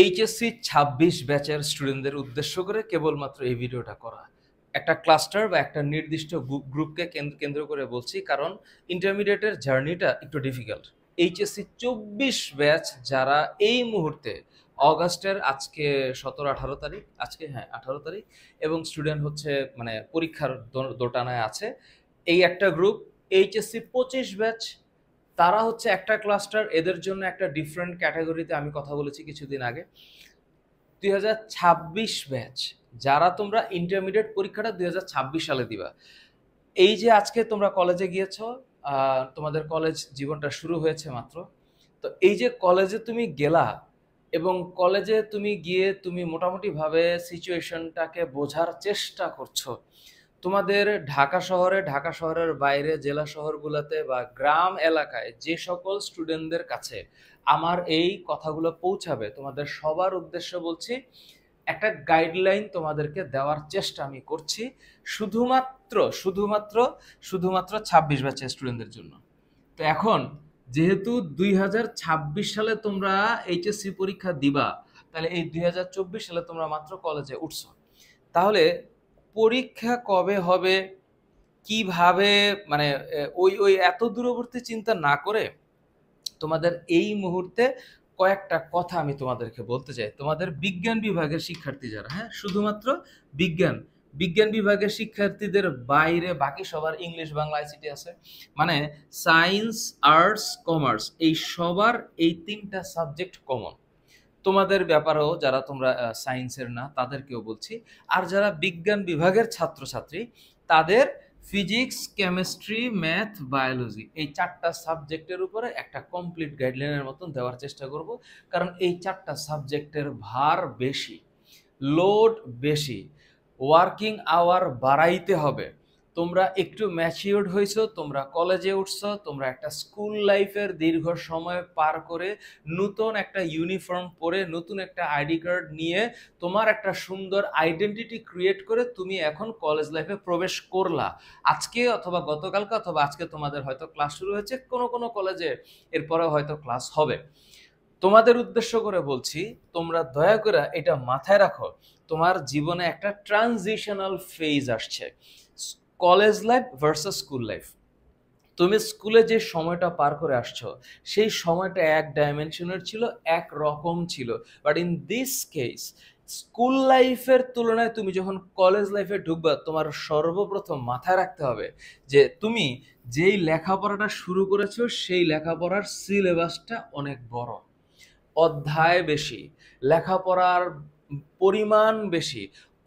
HSC ছাব্বিশ ব্যাচের স্টুডেন্টদের উদ্দেশ্য করে কেবলমাত্র এই ভিডিওটা করা একটা ক্লাস্টার বা একটা নির্দিষ্ট গ্রুপকে কেন্দ্র করে বলছি কারণ ইন্টারমিডিয়েটের জার্নিটা একটু ডিফিকাল্ট এইচএসসি চব্বিশ ব্যাচ যারা এই মুহূর্তে অগাস্টের আজকে সতেরো আঠারো তারিখ আজকে হ্যাঁ আঠারো তারিখ এবং স্টুডেন্ট হচ্ছে মানে পরীক্ষার দোটানায় আছে এই একটা গ্রুপ এইচএসসি পঁচিশ ব্যাচ তারা হচ্ছে একটা ক্লাস্টার এদের জন্য একটা ডিফারেন্ট ক্যাটাগরিতে আমি কথা বলেছি কিছুদিন আগে দুই ব্যাচ যারা তোমরা ইন্টারমিডিয়েট পরীক্ষাটা দুই সালে দিবা এই যে আজকে তোমরা কলেজে গিয়েছ তোমাদের কলেজ জীবনটা শুরু হয়েছে মাত্র তো এই যে কলেজে তুমি গেলা এবং কলেজে তুমি গিয়ে তুমি মোটামুটিভাবে সিচুয়েশনটাকে বোঝার চেষ্টা করছো তোমাদের ঢাকা শহরে ঢাকা শহরের বাইরে জেলা শহরগুলোতে বা গ্রাম এলাকায় যে সকল স্টুডেন্টদের কাছে আমার এই কথাগুলো পৌঁছাবে তোমাদের সবার উদ্দেশ্য বলছি একটা গাইডলাইন তোমাদেরকে দেওয়ার চেষ্টা আমি করছি শুধুমাত্র শুধুমাত্র শুধুমাত্র ছাব্বিশ বাচ্চা স্টুডেন্টদের জন্য তো এখন যেহেতু দুই সালে তোমরা এইচএসসি পরীক্ষা দিবা তাহলে এই দুই সালে তোমরা মাত্র কলেজে উঠছো তাহলে পরীক্ষা কবে হবে কিভাবে মানে ওই ওই এত দূরবর্তী চিন্তা না করে তোমাদের এই মুহূর্তে কয়েকটা কথা আমি তোমাদেরকে বলতে চাই তোমাদের বিজ্ঞান বিভাগের শিক্ষার্থী যারা হ্যাঁ শুধুমাত্র বিজ্ঞান বিজ্ঞান বিভাগের শিক্ষার্থীদের বাইরে বাকি সবার ইংলিশ বাংলা আইসিটি আছে মানে সায়েন্স আর্টস কমার্স এই সবার এই তিনটা সাবজেক্ট কমন তোমাদের ব্যাপারেও যারা তোমরা সায়েন্সের না তাদেরকেও বলছি আর যারা বিজ্ঞান বিভাগের ছাত্রছাত্রী তাদের ফিজিক্স কেমিস্ট্রি ম্যাথ বায়োলজি এই চারটা সাবজেক্টের উপরে একটা কমপ্লিট গাইডলাইনের মতন দেওয়ার চেষ্টা করব কারণ এই চারটা সাবজেক্টের ভার বেশি লোড বেশি ওয়ার্কিং আওয়ার বাড়াইতে হবে তোমরা একটু ম্যাচিওর্ড হয়েছ তোমরা কলেজে উঠছ তোমরা একটা স্কুল লাইফের দীর্ঘ সময় পার করে নতুন একটা ইউনিফর্ম পরে নতুন একটা আইডি কার্ড নিয়ে তোমার একটা সুন্দর আইডেন্টিটি ক্রিয়েট করে তুমি এখন কলেজ লাইফে প্রবেশ করলা আজকে অথবা গতকালকে অথবা আজকে তোমাদের হয়তো ক্লাস শুরু হয়েছে কোনো কোনো কলেজে এরপরে হয়তো ক্লাস হবে তোমাদের উদ্দেশ্য করে বলছি তোমরা দয়া করে এটা মাথায় রাখো তোমার জীবনে একটা ট্রানজিশনাল ফেজ আসছে college life versus school life তুমি স্কুলে যে সময়টা পার করে আসছো সেই সময়টা এক ডাইমেনশনের ছিল এক রকম ছিল but in this case school লাইফের তুলনায় তুমি যখন কলেজ লাইফে ঢুকবা তোমার সর্বপ্রথম মাথায় রাখতে হবে যে তুমি যেই লেখাপড়াটা শুরু করেছো সেই লেখাপড়ার সিলেবাসটা অনেক বড় অধ্যায় বেশি লেখাপড়ার পরিমাণ বেশি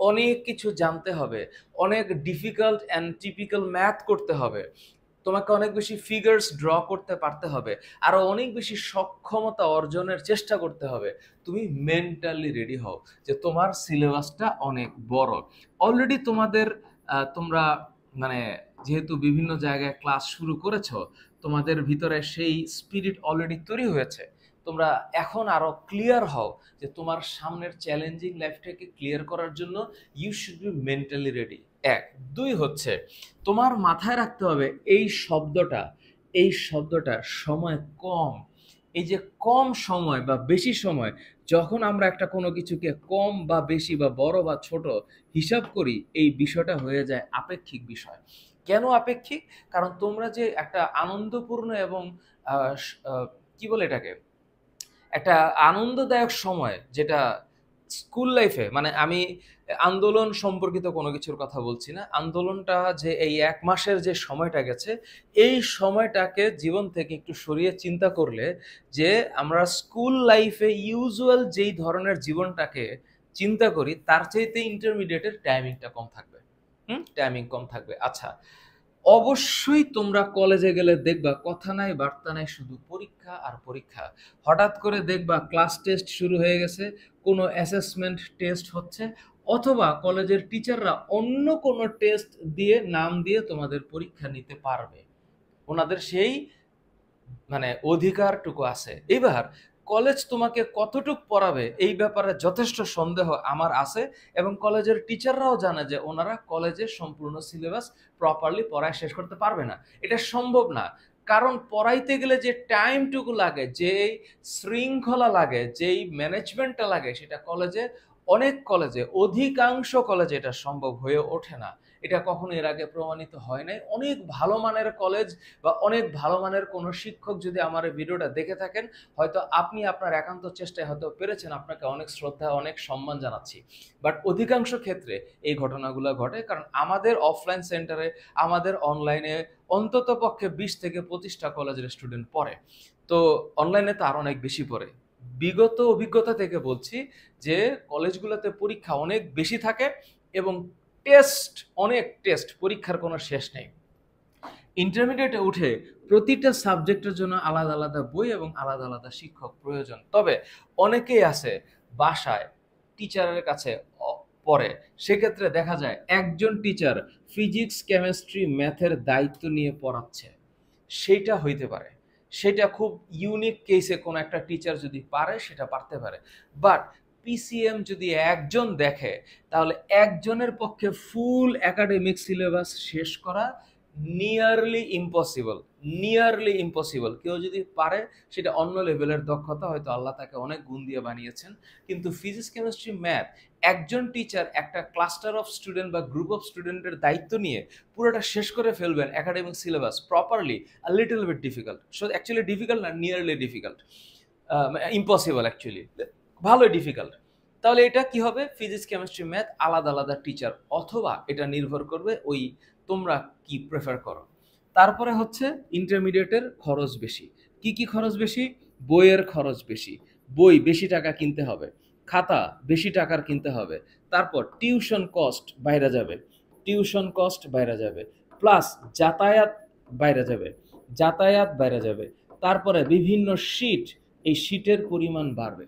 অনেক কিছু জানতে হবে অনেক ডিফিকাল্ট অ্যান্ড টিপিক্যাল ম্যাথ করতে হবে তোমাকে অনেক বেশি ফিগার্স ড্র করতে পারতে হবে আরও অনেক বেশি সক্ষমতা অর্জনের চেষ্টা করতে হবে তুমি মেন্টালি রেডি হও যে তোমার সিলেবাসটা অনেক বড় অলরেডি তোমাদের তোমরা মানে যেহেতু বিভিন্ন জায়গায় ক্লাস শুরু করেছো তোমাদের ভিতরে সেই স্পিরিট অলরেডি তৈরি হয়েছে তোমরা এখন আরও ক্লিয়ার হও যে তোমার সামনের চ্যালেঞ্জিং লাইফটাকে ক্লিয়ার করার জন্য you should be mentally ready এক দুই হচ্ছে তোমার মাথায় রাখতে হবে এই শব্দটা এই শব্দটা সময় কম এই যে কম সময় বা বেশি সময় যখন আমরা একটা কোনো কিছুকে কম বা বেশি বা বড় বা ছোট হিসাব করি এই বিষয়টা হয়ে যায় আপেক্ষিক বিষয় কেন আপেক্ষিক কারণ তোমরা যে একটা আনন্দপূর্ণ এবং কি বলে এটাকে একটা আনন্দদায়ক সময় যেটা স্কুল লাইফে মানে আমি আন্দোলন সম্পর্কিত কোনো কিছুর কথা বলছি না আন্দোলনটা যে এই এক মাসের যে সময়টা গেছে এই সময়টাকে জীবন থেকে একটু সরিয়ে চিন্তা করলে যে আমরা স্কুল লাইফে ইউজুয়াল যেই ধরনের জীবনটাকে চিন্তা করি তার চাইতে ইন্টারমিডিয়েটের টাইমিংটা কম থাকবে হুম টাইমিং কম থাকবে আচ্ছা অবশ্যই তোমরা কলেজে গেলে দেখবা কথা নাই বার্তা নাই শুধু পরীক্ষা আর পরীক্ষা হঠাৎ করে দেখবা ক্লাস টেস্ট শুরু হয়ে গেছে কোনো অ্যাসেসমেন্ট টেস্ট হচ্ছে অথবা কলেজের টিচাররা অন্য কোনো টেস্ট দিয়ে নাম দিয়ে তোমাদের পরীক্ষা নিতে পারবে ওনাদের সেই মানে অধিকারটুকু আছে এবার কলেজ তোমাকে কতটুক পড়াবে এই ব্যাপারে যথেষ্ট সন্দেহ আমার আছে এবং কলেজের টিচাররাও জানে যে ওনারা কলেজে সম্পূর্ণ সিলেবাস প্রপারলি পড়ায় শেষ করতে পারবে না এটা সম্ভব না কারণ পড়াইতে গেলে যে টাইমটুকু লাগে যে শৃঙ্খলা লাগে যেই ম্যানেজমেন্টটা লাগে সেটা কলেজে অনেক কলেজে অধিকাংশ কলেজে এটা সম্ভব হয়ে ওঠে না এটা কখনো এর আগে প্রমাণিত হয় নাই অনেক ভালো মানের কলেজ বা অনেক ভালো মানের কোনো শিক্ষক যদি আমার ভিডিওটা দেখে থাকেন হয়তো আপনি আপনার একান্ত চেষ্টায় হয়তো পেরেছেন আপনাকে অনেক শ্রদ্ধা অনেক সম্মান জানাচ্ছি বাট অধিকাংশ ক্ষেত্রে এই ঘটনাগুলো ঘটে কারণ আমাদের অফলাইন সেন্টারে আমাদের অনলাইনে অন্তত পক্ষে বিশ থেকে পঁচিশটা কলেজের স্টুডেন্ট পড়ে তো অনলাইনে তো আর অনেক বেশি পড়ে বিগত অভিজ্ঞতা থেকে বলছি যে কলেজগুলোতে পরীক্ষা অনেক বেশি থাকে এবং টেস্ট অনেক টেস্ট পরীক্ষার কোনো শেষ নেই ইন্টারমিডিয়েটে উঠে প্রতিটা সাবজেক্টের জন্য আলাদা আলাদা বই এবং আলাদা আলাদা শিক্ষক প্রয়োজন তবে অনেকেই আছে বাসায় টিচারের কাছে পড়ে সেক্ষেত্রে দেখা যায় একজন টিচার ফিজিক্স কেমিস্ট্রি ম্যাথের দায়িত্ব নিয়ে পড়াচ্ছে সেইটা হইতে পারে সেটা খুব ইউনিক কেসে কোনো একটা টিচার যদি পারে সেটা পারতে পারে বাট পিসিএম যদি একজন দেখে তাহলে একজনের পক্ষে ফুল একাডেমিক সিলেবাস শেষ করা নিয়ারলি ইম্পসিবল নিয়ারলি ইম্পসিবল কেউ যদি পারে সেটা অন্য লেভেলের দক্ষতা হয়তো আল্লাহ তাকে অনেক গুণ দিয়ে বানিয়েছেন কিন্তু ফিজিক্স কেমিস্ট্রি ম্যাথ একজন টিচার একটা ক্লাস্টার অফ স্টুডেন্ট বা গ্রুপ অফ স্টুডেন্টের দায়িত্ব নিয়ে পুরোটা শেষ করে ফেলবেন একাডেমিক সিলেবাস প্রপারলি আর little bit difficult so actually difficult না নিয়ারলি ডিফিকাল্ট ইম্পসিবল অ্যাকচুয়ালি ভালোই ডিফিকাল্ট তাহলে এটা কি হবে ফিজিক্স কেমিস্ট্রি ম্যাথ আলাদা আলাদা টিচার অথবা এটা নির্ভর করবে ওই তোমরা কি প্রেফার করো তারপরে হচ্ছে ইন্টারমিডিয়েটের খরচ বেশি কি কি খরচ বেশি বইয়ের খরচ বেশি বই বেশি টাকা কিনতে হবে খাতা বেশি টাকার কিনতে হবে তারপর টিউশন কস্ট বাইরে যাবে টিউশন কস্ট বাইরে যাবে প্লাস যাতায়াত বাইরে যাবে যাতায়াত বাইরে যাবে তারপরে বিভিন্ন শীট এই শীটের পরিমাণ বাড়বে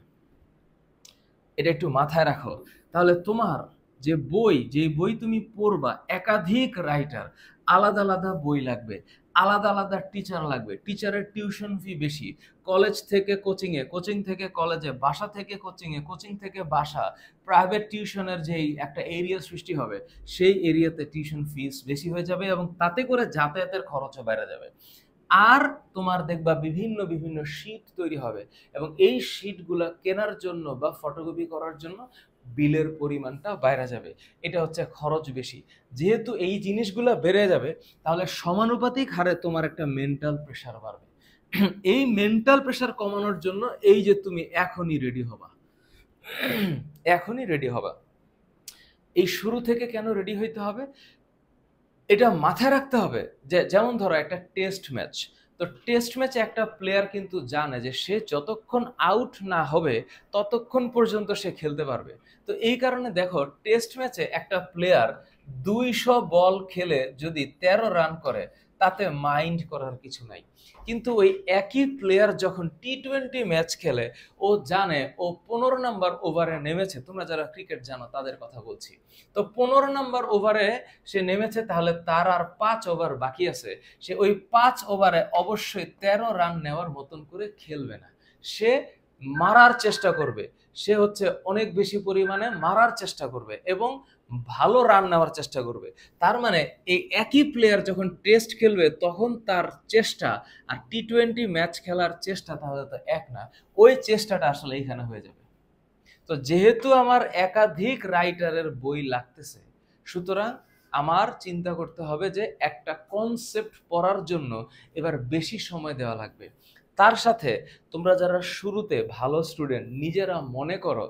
এটা একটু মাথায় রাখো তাহলে তোমার যে বই যে বই তুমি পড়বা একাধিক রাইটার আলাদা আলাদা বই লাগবে আলাদা আলাদা টিচার লাগবে টিচারের টিউশন ফি বেশি কলেজ থেকে কোচিংয়ে কোচিং থেকে কলেজে বাসা থেকে কোচিংয়ে কোচিং থেকে বাসা প্রাইভেট টিউশনের যেই একটা এরিয়া সৃষ্টি হবে সেই এরিয়াতে টিউশন ফিস বেশি হয়ে যাবে এবং তাতে করে যাতায়াতের খরচও বেড়ে যাবে আর তোমার দেখবা বিভিন্ন বিভিন্ন শীট তৈরি হবে এবং এই শীটগুলো কেনার জন্য বা ফটোকপি করার জন্য বিলের পরিমাণটা বাইরে যাবে এটা হচ্ছে খরচ বেশি যেহেতু এই জিনিসগুলো বেড়ে যাবে তাহলে সমানুপাতিক হারে তোমার একটা মেন্টাল প্রেশার বাড়বে এই মেন্টাল প্রেশার কমানোর জন্য এই যে তুমি এখনই রেডি হবা এখনই রেডি হবা এই শুরু থেকে কেন রেডি হইতে হবে এটা মাথায় রাখতে হবে যে যেমন ধরো একটা টেস্ট ম্যাচ তো টেস্ট ম্যাচে একটা প্লেয়ার কিন্তু জানে যে সে যতক্ষণ আউট না হবে ততক্ষণ পর্যন্ত সে খেলতে পারবে তো এই কারণে দেখো টেস্ট ম্যাচে একটা প্লেয়ার দুইশো বল খেলে যদি ১৩ রান করে তাতে মাইন্ড করার কিছু নাই কিন্তু ওই একই প্লেয়ার যখন টি টোয়েন্টি ম্যাচ খেলে ও জানে ও পনেরো নম্বর ওভারে নেমেছে তোমরা যারা ক্রিকেট জানো তাদের কথা বলছি তো পনেরো নম্বর ওভারে সে নেমেছে তাহলে তার আর পাঁচ ওভার বাকি আছে সে ওই পাঁচ ওভারে অবশ্যই তেরো রান নেওয়ার মতন করে খেলবে না সে মারার চেষ্টা করবে সে হচ্ছে অনেক বেশি পরিমাণে মারার চেষ্টা করবে এবং ভালো রান নেওয়ার চেষ্টা করবে তার মানে এই একই প্লেয়ার যখন টেস্ট খেলবে তখন তার চেষ্টা আর টি টোয়েন্টি ম্যাচ খেলার চেষ্টা তাহলে তো এক না ওই চেষ্টাটা আসলে এখানে হয়ে যাবে তো যেহেতু আমার একাধিক রাইটারের বই লাগতেছে সুতরাং আমার চিন্তা করতে হবে যে একটা কনসেপ্ট পড়ার জন্য এবার বেশি সময় দেওয়া লাগবে তার সাথে তোমরা যারা শুরুতে ভালো স্টুডেন্ট নিজেরা মনে করো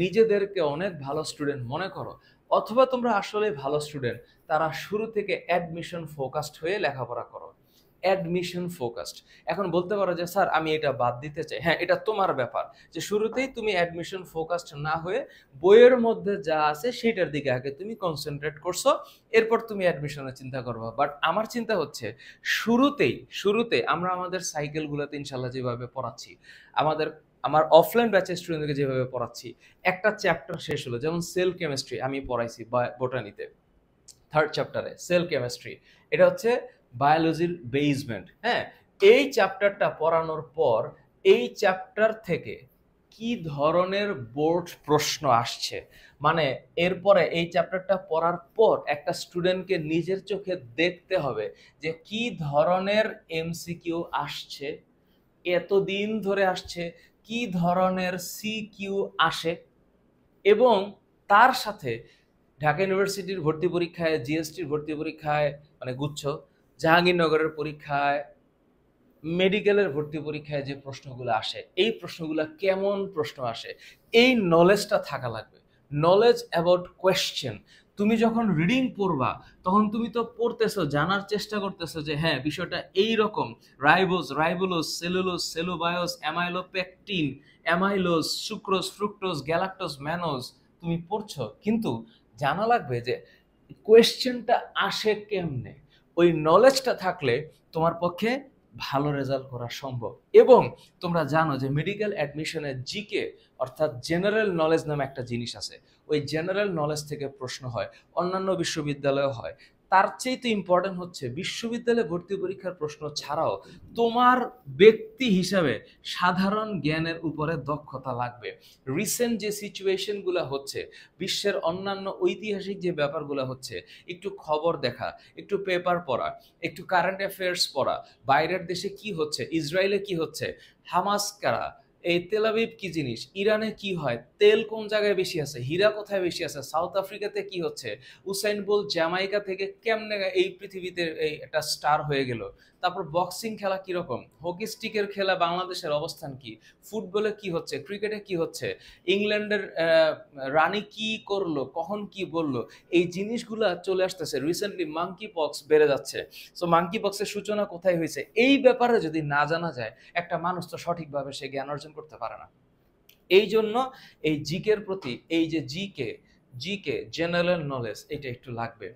নিজেদেরকে অনেক ভালো স্টুডেন্ট মনে করো অথবা তোমরা আসলে ভালো স্টুডেন্ট তারা শুরু থেকে অ্যাডমিশন ফোকাসড হয়ে লেখাপড়া করো অ্যাডমিশন ফোকাসড এখন বলতে পারো যে স্যার আমি এটা বাদ দিতে চাই হ্যাঁ এটা তোমার ব্যাপার যে শুরুতেই তুমি অ্যাডমিশন ফোকাসড না হয়ে বইয়ের মধ্যে যা আছে সেটার দিকে আগে তুমি কনসেন্ট্রেট করছো এরপর তুমি অ্যাডমিশনের চিন্তা করবো বাট আমার চিন্তা হচ্ছে শুরুতেই শুরুতে আমরা আমাদের সাইকেলগুলোতে ইনশাল্লাহ যেভাবে পড়াচ্ছি আমাদের আমার অফলাইন ব্যাচের স্টুডেন্টদেরকে যেভাবে পড়াচ্ছি একটা চ্যাপ্টার শেষ হলো যেমন সেল কেমিস্ট্রি আমি পড়াইছি বোটানিতে থার্ড চ্যাপ্টারে সেল কেমিস্ট্রি এটা হচ্ছে বায়োলজির বেইজমেন্ট হ্যাঁ এই চ্যাপ্টারটা পড়ানোর পর এই চ্যাপ্টার থেকে কি ধরনের বোর্ড প্রশ্ন আসছে মানে এরপরে এই চ্যাপ্টারটা পড়ার পর একটা স্টুডেন্টকে নিজের চোখে দেখতে হবে যে কি ধরনের এমসিকিউ আসছে এতদিন ধরে আসছে কি ধরনের সি কিউ আসে এবং তার সাথে ঢাকা ইউনিভার্সিটির ভর্তি পরীক্ষায় জিএসটির ভর্তি পরীক্ষায় মানে গুচ্ছ জাহাঙ্গীরনগরের পরীক্ষায় মেডিকেলের ভর্তি পরীক্ষায় যে প্রশ্নগুলো আসে এই প্রশ্নগুলো কেমন প্রশ্ন আসে এই নলেজটা থাকা লাগবে নলেজ অ্যাবাউট কোয়েশ্চেন তুমি যখন রিডিং পড়বা তখন তুমি তো পড়তেছো জানার চেষ্টা করতেছো যে হ্যাঁ বিষয়টা এই রকম ribose ribulose cellulose cellobiose amylopectin amylose sucrose fructose galactose mannose তুমি পড়ছো কিন্তু জানা লাগবে যে কোয়েশ্চেনটা আসে কেমনে ওই নলেজটা থাকলে তোমার পক্ষে ভালো রেজাল্ট করা সম্ভব এবং তোমরা জানো যে মেডিকেল অ্যাডমিশনের জিকে অর্থাৎ জেনারেল নলেজ নামে একটা জিনিস আছে ওই জেনারেল নলেজ থেকে প্রশ্ন হয় অন্যান্য বিশ্ববিদ্যালয়ে হয় তার চেয়ে তো ইম্পর্টেন্ট হচ্ছে বিশ্ববিদ্যালয়ে ভর্তি পরীক্ষার প্রশ্ন ছাড়াও তোমার ব্যক্তি হিসাবে সাধারণ জ্ঞানের উপরে দক্ষতা লাগবে রিসেন্ট যে সিচুয়েশনগুলো হচ্ছে বিশ্বের অন্যান্য ঐতিহাসিক যে ব্যাপারগুলো হচ্ছে একটু খবর দেখা একটু পেপার পড়া একটু কারেন্ট অ্যাফেয়ার্স পড়া বাইরের দেশে কি হচ্ছে ইসরায়েলে কি হচ্ছে হামাস কারা এই তেলাবিব কি জিনিস ইরানে কি হয় তেল কোন জায়গায় বেশি আছে হীরা কোথায় বেশি আছে সাউথ আফ্রিকাতে কি হচ্ছে উসাইন বোল জ্যামাইকা থেকে কেমনে এই পৃথিবীতে এই একটা স্টার হয়ে গেল তারপর বক্সিং খেলা কিরকম হকি স্টিকের খেলা বাংলাদেশের অবস্থান কি ফুটবলে কি হচ্ছে ক্রিকেটে কি হচ্ছে ইংল্যান্ডের রানি কি করলো কখন কি বলল এই জিনিসগুলো চলে আসতেছে রিসেন্টলি মাঙ্কি পক্স বেড়ে যাচ্ছে সো মাঙ্কি পক্সের সূচনা কোথায় হয়েছে এই ব্যাপারে যদি না জানা যায় একটা মানুষ তো সঠিকভাবে সে জ্ঞান অর্জন করতে পারে না এই জন্য এই জিকের প্রতি এই যে জিকে জিকে জেনারেল নলেজ এটা একটু লাগবে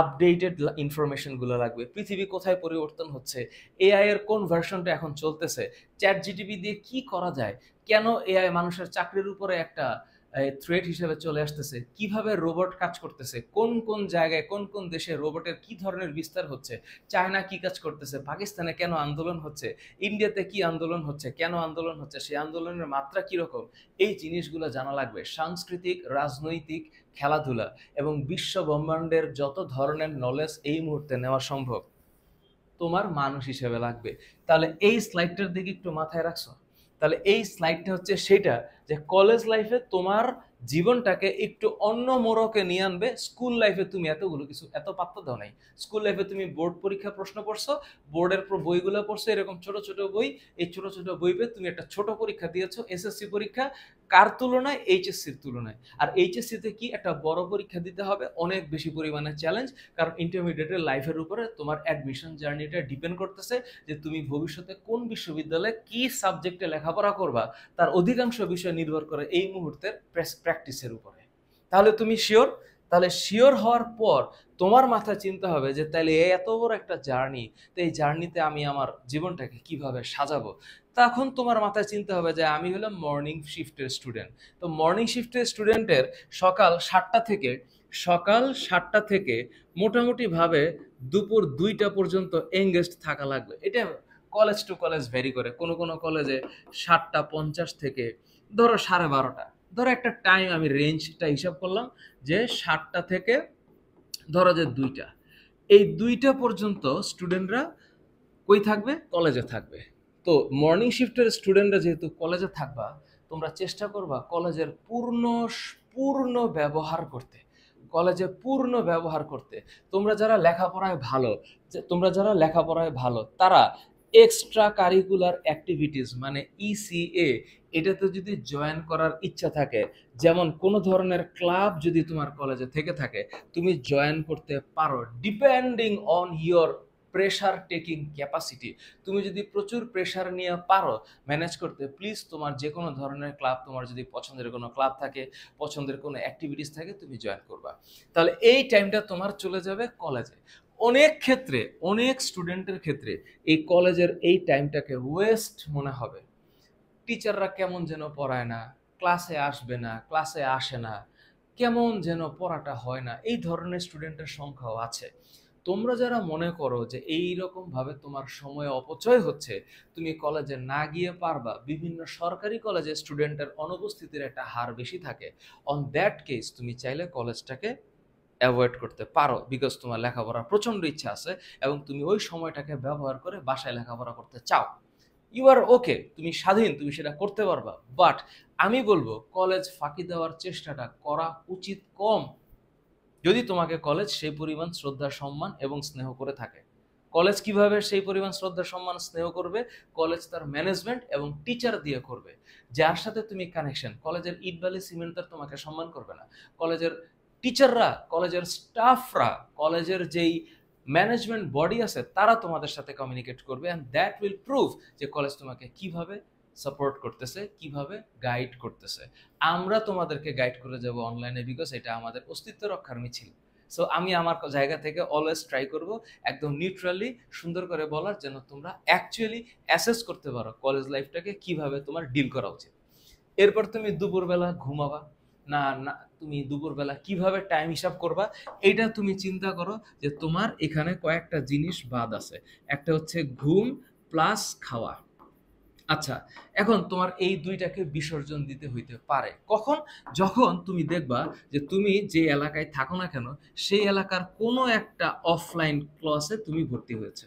আপডেটেড ইনফরমেশনগুলো লাগবে পৃথিবী কোথায় পরিবর্তন হচ্ছে এআই এর কোন ভার্সনটা এখন চলতেছে চ্যাট জিটিপি দিয়ে কি করা যায় কেন এআই মানুষের চাকরির উপরে একটা থ্রেট হিসেবে চলে আসতেছে কিভাবে রোবট কাজ করতেছে কোন কোন জায়গায় কোন কোন দেশে রোবটের কি ধরনের বিস্তার হচ্ছে চায়না কি কাজ করতেছে পাকিস্তানে কেন আন্দোলন হচ্ছে ইন্ডিয়াতে কি আন্দোলন হচ্ছে কেন আন্দোলন হচ্ছে সেই আন্দোলনের মাত্রা কীরকম এই জিনিসগুলো জানা লাগবে সাংস্কৃতিক রাজনৈতিক খেলাধুলা এবং বিশ্ব ব্রহ্মাণ্ডের যত ধরনের নলেজ এই মুহূর্তে নেওয়া সম্ভব তোমার মানুষ হিসেবে লাগবে তাহলে এই স্লাইডটার দিকে একটু মাথায় রাখছো তাহলে এই স্লাইডটা হচ্ছে সেটা যে কলেজ লাইফে তোমার জীবনটাকে একটু অন্য মোড়কে নিয়ে আনবে স্কুল লাইফে তুমি এতগুলো কিছু এত পাত্র দাও নাই স্কুল লাইফে তুমি বোর্ড পরীক্ষা প্রশ্ন পড়ছো বোর্ডের বইগুলো পড়ছো এরকম ছোট ছোট বই এই ছোট ছোট বই পেয়ে তুমি একটা ছোট পরীক্ষা দিয়েছো এসএসসি পরীক্ষা কার তুলনায় এইচএসসির তুলনায় আর এইচএসসিতে কি একটা বড় পরীক্ষা দিতে হবে অনেক বেশি পরিমাণে চ্যালেঞ্জ কারণ ইন্টারমিডিয়েটের লাইফের উপরে তোমার অ্যাডমিশন জার্নিটা ডিপেন্ড করতেছে যে তুমি ভবিষ্যতে কোন বিশ্ববিদ্যালয়ে কি সাবজেক্টে লেখাপড়া করবা তার অধিকাংশ বিষয় নির্ভর করে এই মুহূর্তের প্রেস প্র্যাকটিসের উপরে তাহলে তুমি শিওর তাহলে শিওর হওয়ার পর তোমার মাথায় চিন্তা হবে যে তাহলে এত বড় একটা জার্নি তো এই জার্নিতে আমি আমার জীবনটাকে কিভাবে সাজাবো তখন তোমার মাথায় চিন্তা হবে যে আমি হলাম মর্নিং শিফটের স্টুডেন্ট তো মর্নিং শিফটের স্টুডেন্টের সকাল সাতটা থেকে সকাল সাতটা থেকে মোটামুটিভাবে দুপুর দুইটা পর্যন্ত এঙ্গেজড থাকা লাগবে এটা কলেজ টু কলেজ ভ্যারি করে কোনো কোনো কলেজে সাতটা পঞ্চাশ থেকে ধরো সাড়ে বারোটা ধরো একটা টাইম আমি রেঞ্জটা হিসাব করলাম যে সাতটা থেকে ধরো যে দুইটা এই দুইটা পর্যন্ত স্টুডেন্টরা কই থাকবে কলেজে থাকবে তো মর্নিং শিফটের স্টুডেন্টরা যেহেতু কলেজে থাকবা তোমরা চেষ্টা করবা কলেজের পূর্ণ পূর্ণ ব্যবহার করতে কলেজে পূর্ণ ব্যবহার করতে তোমরা যারা লেখাপড়ায় ভালো তোমরা যারা লেখাপড়ায় ভালো তারা এক্সট্রা কারিকুলার অ্যাক্টিভিটিস মানে ইসিএ e এটাতে যদি জয়েন করার ইচ্ছা থাকে যেমন কোনো ধরনের ক্লাব যদি তোমার কলেজে থেকে থাকে তুমি জয়েন করতে পারো depending on your pressure taking capacity তুমি যদি প্রচুর প্রেশার নিয়ে পারো ম্যানেজ করতে প্লিজ তোমার যে কোনো ধরনের ক্লাব তোমার যদি পছন্দের কোনো ক্লাব থাকে পছন্দের কোনো অ্যাক্টিভিটিস থাকে তুমি জয়েন করবা তাহলে এই টাইমটা তোমার চলে যাবে কলেজে অনেক ক্ষেত্রে অনেক স্টুডেন্টের ক্ষেত্রে এই কলেজের এই টাইমটাকে ওয়েস্ট মনে হবে টিচাররা কেমন যেন পড়ায় না ক্লাসে আসবে না ক্লাসে আসে না কেমন যেন পড়াটা হয় না এই ধরনের স্টুডেন্টের সংখ্যাও আছে তোমরা যারা মনে করো যে এই ভাবে তোমার সময় অপচয় হচ্ছে তুমি কলেজে না গিয়ে পারবা বিভিন্ন সরকারি কলেজে স্টুডেন্টের অনুপস্থিতির একটা হার বেশি থাকে অন দ্যাট কেস তুমি চাইলে কলেজটাকে অ্যাভয়েড করতে পারো বিকজ তোমার লেখাপড়ার প্রচণ্ড ইচ্ছা আছে এবং তুমি ওই সময়টাকে ব্যবহার করে বাসায় লেখাপড়া করতে চাও ইউ আর ওকে তুমি স্বাধীন তুমি সেটা করতে পারবা বাট আমি বলবো কলেজ ফাঁকি দেওয়ার চেষ্টাটা করা উচিত কম যদি তোমাকে কলেজ সেই পরিমাণ শ্রদ্ধা সম্মান এবং স্নেহ করে থাকে কলেজ কিভাবে সেই পরিমাণ শ্রদ্ধা সম্মান স্নেহ করবে কলেজ তার ম্যানেজমেন্ট এবং টিচার দিয়ে করবে যার সাথে তুমি কানেকশন কলেজের ইটবালি সিমেন্টার তোমাকে সম্মান করবে না কলেজের টিচাররা কলেজের স্টাফরা কলেজের যেই ম্যানেজমেন্ট বডি আছে তারা তোমাদের সাথে কমিউনিকেট করবে অ্যান্ড দ্যাট উইল প্রুভ যে কলেজ তোমাকে কিভাবে সাপোর্ট করতেছে কিভাবে গাইড করতেছে আমরা তোমাদেরকে গাইড করে যাব অনলাইনে বিকজ এটা আমাদের অস্তিত্ব রক্ষার মিছিল সো আমি আমার জায়গা থেকে অলওয়েজ ট্রাই করব একদম নিউট্রালি সুন্দর করে বলার যেন তোমরা অ্যাকচুয়ালি অ্যাসেস করতে পারো কলেজ লাইফটাকে কিভাবে তোমার ডিল করা উচিত এরপর তুমি দুপুরবেলা ঘুমাবা না না তুমি দুপুরবেলা কিভাবে টাইম হিসাব করবা এটা তুমি চিন্তা করো যে তোমার এখানে কয়েকটা জিনিস বাদ আছে একটা হচ্ছে ঘুম প্লাস খাওয়া আচ্ছা এখন তোমার এই দুইটাকে বিসর্জন দিতে হইতে পারে কখন যখন তুমি দেখবা যে তুমি যে এলাকায় থাকো না কেন সেই এলাকার কোনো একটা অফলাইন ক্লাসে তুমি ভর্তি হয়েছে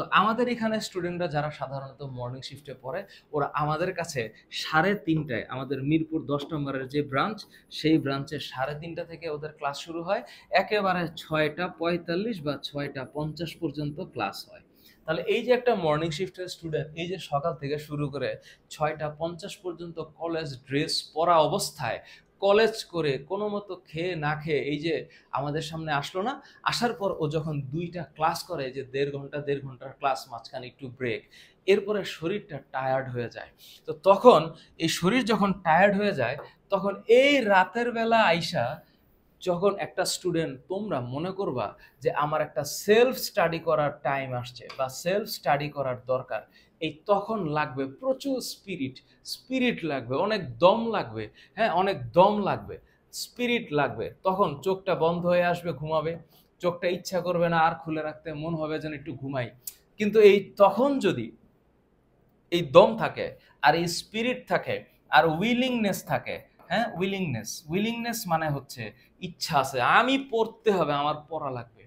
তো আমাদের এখানে স্টুডেন্টরা যারা সাধারণত মর্নিং শিফটে পড়ে ওরা আমাদের কাছে সাড়ে তিনটায় আমাদের মিরপুর দশ নম্বরের যে ব্রাঞ্চ সেই ব্রাঞ্চে সাড়ে তিনটা থেকে ওদের ক্লাস শুরু হয় একেবারে ছয়টা পঁয়তাল্লিশ বা ছয়টা পঞ্চাশ পর্যন্ত ক্লাস হয় তাহলে এই যে একটা মর্নিং শিফটের স্টুডেন্ট এই যে সকাল থেকে শুরু করে ছয়টা পঞ্চাশ পর্যন্ত কলেজ ড্রেস পরা অবস্থায় কলেজ করে কোনো মতো খেয়ে না খেয়ে এই যে আমাদের সামনে আসলো না আসার পর ও যখন দুইটা ক্লাস করে যে দেড় ঘন্টা দেড় ঘন্টার ক্লাস মাঝখানে একটু ব্রেক এরপরে শরীরটা টায়ার্ড হয়ে যায় তো তখন এই শরীর যখন টায়ার্ড হয়ে যায় তখন এই রাতের বেলা আইসা যখন একটা স্টুডেন্ট তোমরা মনে করবা যে আমার একটা সেলফ স্টাডি করার টাইম আসছে বা সেলফ স্টাডি করার দরকার এই তখন লাগবে প্রচুর স্পিরিট স্পিরিট লাগবে অনেক দম লাগবে হ্যাঁ অনেক দম লাগবে স্পিরিট লাগবে তখন চোখটা বন্ধ হয়ে আসবে ঘুমাবে চোখটা ইচ্ছা করবে না আর খুলে রাখতে মন হবে যেন একটু ঘুমাই কিন্তু এই তখন যদি এই দম থাকে আর এই স্পিরিট থাকে আর উইলিংনেস থাকে হ্যাঁ উইলিংনেস উইলিংনেস মানে হচ্ছে ইচ্ছা আছে আমি পড়তে হবে আমার পড়া লাগবে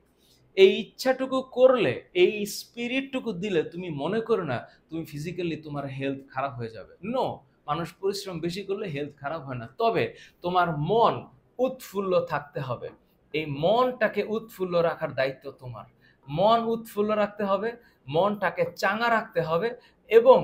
এই ইচ্ছাটুকু করলে এই স্পিরিটটুকু দিলে তুমি মনে করো না তুমি ফিজিক্যালি তোমার হেলথ খারাপ হয়ে যাবে নো মানুষ পরিশ্রম বেশি করলে হেলথ খারাপ হয় না তবে তোমার মন উৎফুল্ল থাকতে হবে এই মনটাকে উৎফুল্ল রাখার দায়িত্ব তোমার মন উৎফুল্ল রাখতে হবে মনটাকে চাঙা রাখতে হবে এবং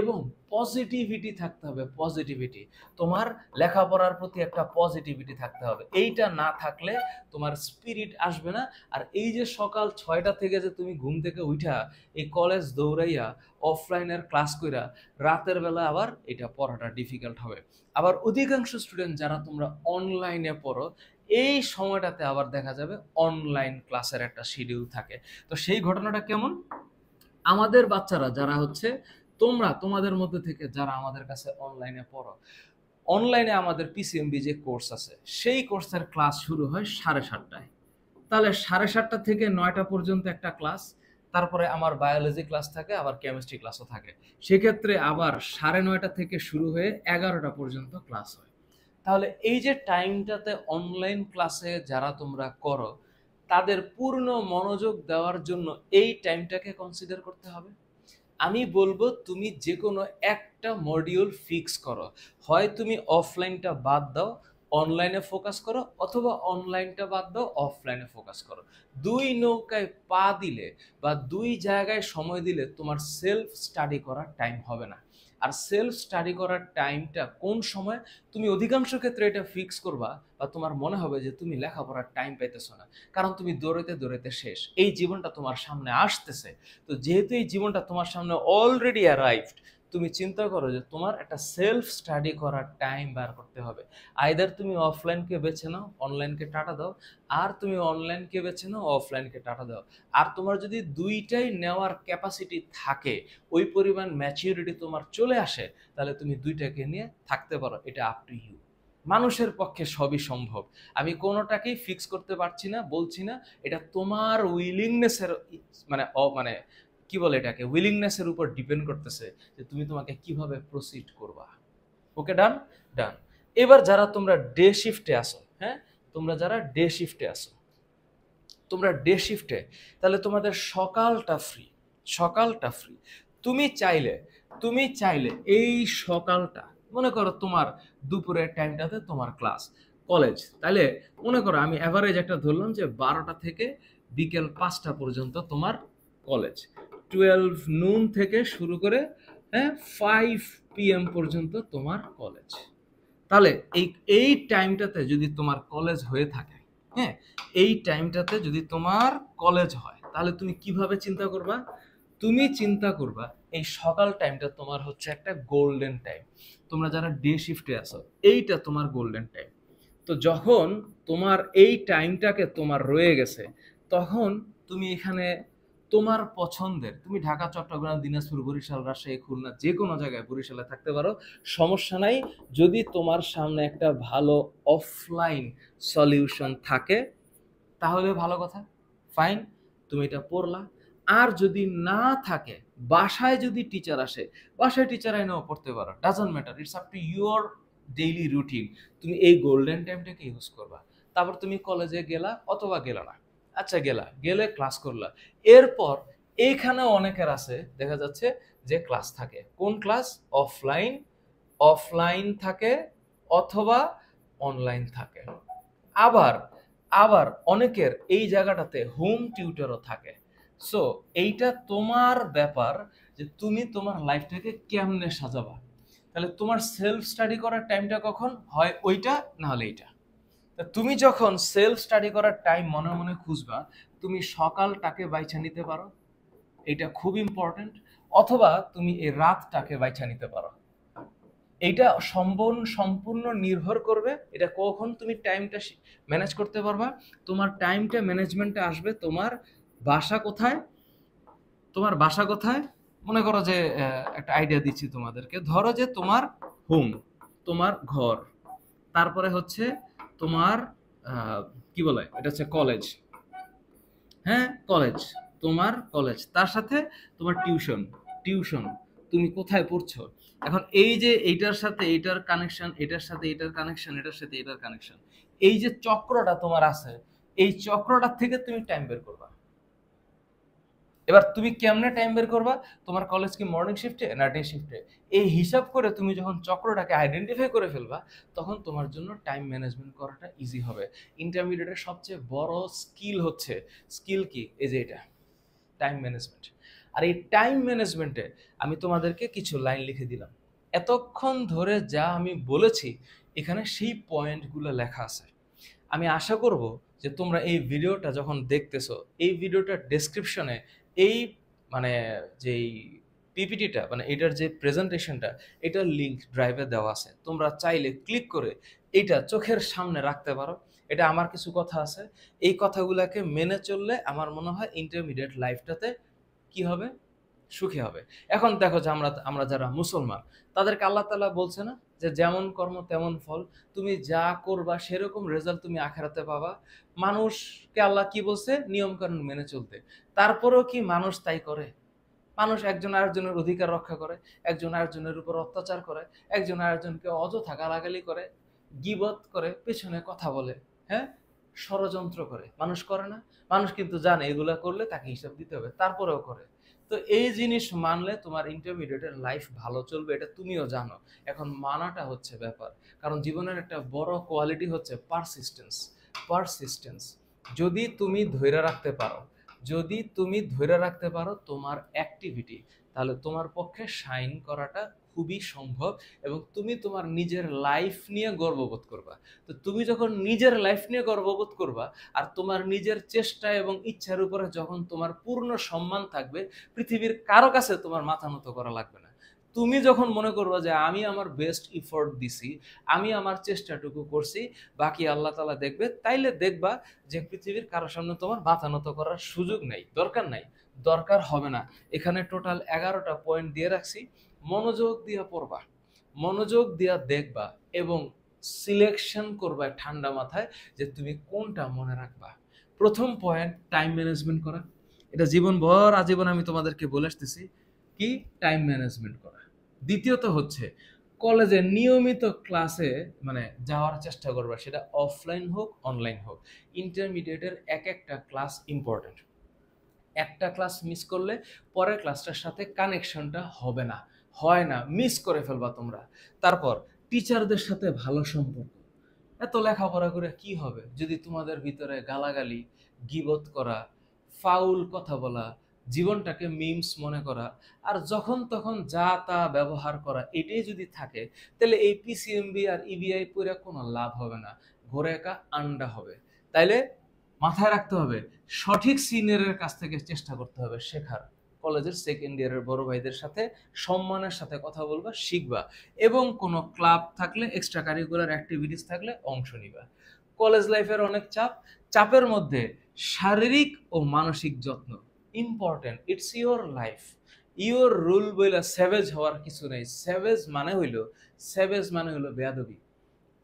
এবং পজিটিভিটি থাকতে হবে পজিটিভিটি তোমার লেখাপড়ার প্রতি একটা পজিটিভিটি থাকতে হবে এইটা না থাকলে তোমার স্পিরিট আসবে না আর এই যে সকাল ছয়টা থেকে যে তুমি ঘুম থেকে উঠা এই কলেজ দৌড়াইয়া অফলাইনের ক্লাস কইরা রাতের বেলা আবার এটা পড়াটা ডিফিকাল্ট হবে আবার অধিকাংশ স্টুডেন্ট যারা তোমরা অনলাইনে পড়ো এই সময়টাতে আবার দেখা যাবে অনলাইন ক্লাসের একটা শিডিউল থাকে তো সেই ঘটনাটা কেমন আমাদের বাচ্চারা যারা হচ্ছে তোমরা তোমাদের মধ্যে থেকে যারা আমাদের কাছে অনলাইনে পড়ো অনলাইনে আমাদের পিসিএমবি যে কোর্স আছে সেই কোর্সের ক্লাস শুরু হয় সাড়ে সাতটায় তাহলে সাড়ে সাতটা থেকে নয়টা পর্যন্ত একটা ক্লাস তারপরে আমার বায়োলজি ক্লাস থাকে আবার কেমিস্ট্রি ক্লাসও থাকে সেক্ষেত্রে আবার সাড়ে নয়টা থেকে শুরু হয়ে এগারোটা পর্যন্ত ক্লাস হয় তাহলে এই যে টাইমটাতে অনলাইন ক্লাসে যারা তোমরা করো তাদের পূর্ণ মনোযোগ দেওয়ার জন্য এই টাইমটাকে কনসিডার করতে হবে আমি বলবো তুমি যে কোনো একটা মডিউল ফিক্স করো হয় তুমি অফলাইনটা বাদ দাও অনলাইনে ফোকাস করো অথবা অনলাইনটা বাদ দাও অফলাইনে ফোকাস করো দুই নৌকায় পা দিলে বা দুই জায়গায় সময় দিলে তোমার সেলফ স্টাডি করার টাইম হবে না আর সেলফ স্টাডি করার টাইমটা কোন সময় তুমি অধিকাংশ ক্ষেত্রে এটা ফিক্স করবা বা তোমার মনে হবে যে তুমি লেখাপড়ার টাইম পাইতেছো না কারণ তুমি দৌড়াতে দৌড়াতে শেষ এই জীবনটা তোমার সামনে আসতেছে তো যেহেতু এই জীবনটা তোমার সামনে অলরেডি অ্যারাইভড তুমি চিন্তা করো যে তোমার একটা সেলফ স্টাডি করার টাইম বার করতে হবে আইদার তুমি অফলাইনকে বেছে নাও অনলাইনকে টাটা দাও আর তুমি অনলাইনকে বেছে নাও অফলাইনকে টাটা দাও আর তোমার যদি দুইটাই নেওয়ার ক্যাপাসিটি থাকে ওই পরিমাণ ম্যাচিউরিটি তোমার চলে আসে তাহলে তুমি দুইটাকে নিয়ে থাকতে পারো এটা আপ টু ইউ মানুষের পক্ষে সবই সম্ভব আমি কোনোটাকেই ফিক্স করতে পারছি না বলছি না এটা তোমার উইলিংনেসের মানে মানে কি বলে এটাকে উইলিংনেসের উপর ডিপেন্ড করতেছে যে তুমি তোমাকে কিভাবে প্রসিড করবা ওকে ডান ডান এবার যারা তোমরা ডে শিফটে আসো হ্যাঁ তোমরা যারা ডে শিফটে আসো তোমরা ডে শিফটে তাহলে তোমাদের সকালটা ফ্রি সকালটা ফ্রি তুমি চাইলে তুমি চাইলে এই সকালটা মনে করো তোমার দুপুরের টাইমটাতে তোমার ক্লাস কলেজ তাহলে মনে করো আমি অ্যাভারেজ একটা ধরলাম যে বারোটা থেকে বিকেল পাঁচটা পর্যন্ত তোমার কলেজ টুয়েলভ নুন থেকে শুরু করে হ্যাঁ ফাইভ পিএম পর্যন্ত তোমার কলেজ তাহলে এই এই টাইমটাতে যদি তোমার কলেজ হয়ে থাকে হ্যাঁ এই টাইমটাতে যদি তোমার কলেজ হয় তাহলে তুমি কিভাবে চিন্তা করবা তুমি চিন্তা করবা এই সকাল টাইমটা তোমার হচ্ছে একটা গোল্ডেন টাইম তোমরা যারা ডে শিফটে আসো এইটা তোমার গোল্ডেন টাইম তো যখন তোমার এই টাইমটাকে তোমার রয়ে গেছে তখন তুমি এখানে তোমার পছন্দের তুমি ঢাকা চট্টগ্রাম দিনাজপুর বরিশাল রাজশাহী খুলনা যে কোনো জায়গায় বরিশালে থাকতে পারো সমস্যা নাই যদি তোমার সামনে একটা ভালো অফলাইন সলিউশন থাকে তাহলে ভালো কথা ফাইন তুমি এটা পড়লা আর যদি না থাকে বাসায় যদি টিচার আসে বাসায় টিচার আইনেও পড়তে পারো doesn't matter it's up to your daily routine তুমি এই গোল্ডেন টাইমটাকে ইউজ করবা তারপর তুমি কলেজে গেলা অথবা গেলা না আচ্ছা গেলা গেলে ক্লাস করলা এরপর এইখানে অনেকের আছে দেখা যাচ্ছে যে ক্লাস থাকে কোন ক্লাস অফলাইন অফলাইন থাকে অথবা অনলাইন থাকে আবার আবার অনেকের এই জায়গাটাতে হোম টিউটারও থাকে সো এইটা তোমার ব্যাপার যে তুমি তোমার লাইফটাকে কেমনে সাজাবা তাহলে তোমার সেলফ স্টাডি করার টাইমটা কখন হয় ওইটা নাহলে এইটা তুমি যখন সেলফ স্টাডি করার টাইম মনে মনে খুঁজবা তুমি সকালটাকে বাইছা নিতে পারো এটা খুব ইম্পর্টেন্ট অথবা তুমি এই রাতটাকে বাইছা নিতে পারো এইটা সম্পূর্ণ সম্পূর্ণ নির্ভর করবে এটা কখন তুমি টাইমটা ম্যানেজ করতে পারবা তোমার টাইমটা ম্যানেজমেন্টে আসবে তোমার বাসা কোথায় তোমার বাসা কোথায় মনে করো যে একটা আইডিয়া দিচ্ছি তোমাদেরকে ধরো যে তোমার হোম তোমার ঘর তারপরে হচ্ছে তোমার কি বলে এটা হচ্ছে কলেজ হ্যাঁ কলেজ তোমার কলেজ তার সাথে তোমার টিউশন টিউশন তুমি কোথায় পড়ছো এখন এই যে এইটার সাথে এইটার কানেকশন এটার সাথে এটার কানেকশন এটার সাথে এটার কানেকশন এই যে চক্রটা তোমার আছে এই চক্রটার থেকে তুমি টাইম বের করবা এবার তুমি কেমনে টাইম বের করবা তোমার কলেজ কি মর্নিং শিফটে না ডে শিফটে এই হিসাব করে তুমি যখন চক্রটাকে আইডেন্টিফাই করে ফেলবা তখন তোমার জন্য টাইম ম্যানেজমেন্ট করাটা ইজি হবে ইন্টারমিডিয়েটের সবচেয়ে বড় স্কিল হচ্ছে স্কিল কি এই যে এটা টাইম ম্যানেজমেন্ট আর এই টাইম ম্যানেজমেন্টে আমি তোমাদেরকে কিছু লাইন লিখে দিলাম এতক্ষণ ধরে যা আমি বলেছি এখানে সেই পয়েন্টগুলো লেখা আছে আমি আশা করব যে তোমরা এই ভিডিওটা যখন দেখতেছো এই ভিডিওটার ডেসক্রিপশনে এই মানে যেই পিপিটিটা মানে এটার যে প্রেজেন্টেশনটা এটার লিঙ্ক ড্রাইভে দেওয়া আছে তোমরা চাইলে ক্লিক করে এটা চোখের সামনে রাখতে পারো এটা আমার কিছু কথা আছে এই কথাগুলোকে মেনে চললে আমার মনে হয় ইন্টারমিডিয়েট লাইফটাতে কি হবে সুখী হবে এখন দেখো যে আমরা আমরা যারা মুসলমান তাদেরকে আল্লাহ তালা বলছে না যে যেমন কর্ম তেমন ফল তুমি যা করবা সেরকম রেজাল্ট তুমি আখেরাতে পাবা মানুষকে আল্লাহ কি বলছে নিয়মকানুন মেনে চলতে তারপরেও কি মানুষ তাই করে মানুষ একজন আরেকজনের অধিকার রক্ষা করে একজন আরেকজনের উপর অত্যাচার করে একজন আরেকজনকে অযথা গালাগালি করে গিবত করে পেছনে কথা বলে হ্যাঁ ষড়যন্ত্র করে মানুষ করে না মানুষ কিন্তু জানে এগুলা করলে তাকে হিসাব দিতে হবে তারপরেও করে তো এই জিনিস মানলে তোমার ইন্টারমিডিয়েটের লাইফ ভালো চলবে এটা তুমিও জানো এখন মানাটা হচ্ছে ব্যাপার কারণ জীবনের একটা বড় কোয়ালিটি হচ্ছে পারসিস্টেন্স পারসিস্টেন্স যদি তুমি ধৈর্য রাখতে পারো যদি তুমি ধৈর্য রাখতে পারো তোমার অ্যাক্টিভিটি তাহলে তোমার পক্ষে সাইন করাটা খুবই সম্ভব এবং তুমি তোমার নিজের লাইফ নিয়ে গর্ববোধ করবা তো তুমি যখন নিজের লাইফ নিয়ে গর্ববোধ করবা আর তোমার নিজের চেষ্টা এবং ইচ্ছার উপরে যখন তোমার পূর্ণ সম্মান থাকবে পৃথিবীর কারো কাছে তোমার মাথা নত করা লাগবে না তুমি যখন মনে করবা যে আমি আমার বেস্ট ইফোর্ট দিছি আমি আমার চেষ্টাটুকু করছি বাকি আল্লাহ তালা দেখবে তাইলে দেখবা যে পৃথিবীর কারোর সামনে তোমার মাথা নত করার সুযোগ নেই দরকার নাই দরকার হবে না এখানে টোটাল এগারোটা পয়েন্ট দিয়ে রাখছি মনোযোগ দিয়া পড়বা মনোযোগ দিয়া দেখবা এবং সিলেকশন করবা ঠান্ডা মাথায় যে তুমি কোনটা মনে রাখবা প্রথম পয়েন্ট টাইম ম্যানেজমেন্ট করা এটা জীবনভর আজীবন আমি তোমাদেরকে বলে আসতেছি কি টাইম ম্যানেজমেন্ট করা দ্বিতীয়ত হচ্ছে কলেজে নিয়মিত ক্লাসে মানে যাওয়ার চেষ্টা করবা সেটা অফলাইন হোক অনলাইন হোক ইন্টারমিডিয়েটের এক একটা ক্লাস ইম্পর্টেন্ট একটা ক্লাস মিস করলে পরের ক্লাসটার সাথে কানেকশনটা হবে না হয় না মিস করে ফেলবা তোমরা তারপর টিচারদের সাথে ভালো সম্পর্ক এত লেখাপড়া করে কি হবে যদি তোমাদের ভিতরে গালাগালি গিবত করা ফাউল কথা বলা জীবনটাকে মিমস মনে করা আর যখন তখন যা তা ব্যবহার করা এটাই যদি থাকে তাহলে এই পিসিএমবি আর ইবিআই e পরে কোনো লাভ হবে না ঘরে একা আন্ডা হবে তাইলে মাথায় রাখতে হবে সঠিক সিনিয়রের কাছ থেকে চেষ্টা করতে হবে শেখার কলেজের সেকেন্ড ইয়ারের বড় ভাইদের সাথে সম্মানের সাথে কথা বলবা শিখবা এবং কোনো ক্লাব থাকলে এক্সট্রা কারিকুলার অ্যাক্টিভিটিস থাকলে অংশ নিবা কলেজ লাইফের অনেক চাপ চাপের মধ্যে শারীরিক ও মানসিক যত্ন important it's your life your rule বইলা স্যাভেজ হওয়ার কিছু নেই স্যাভেজ মানে হইল স্যাভেজ মানে হইল বেয়াদবি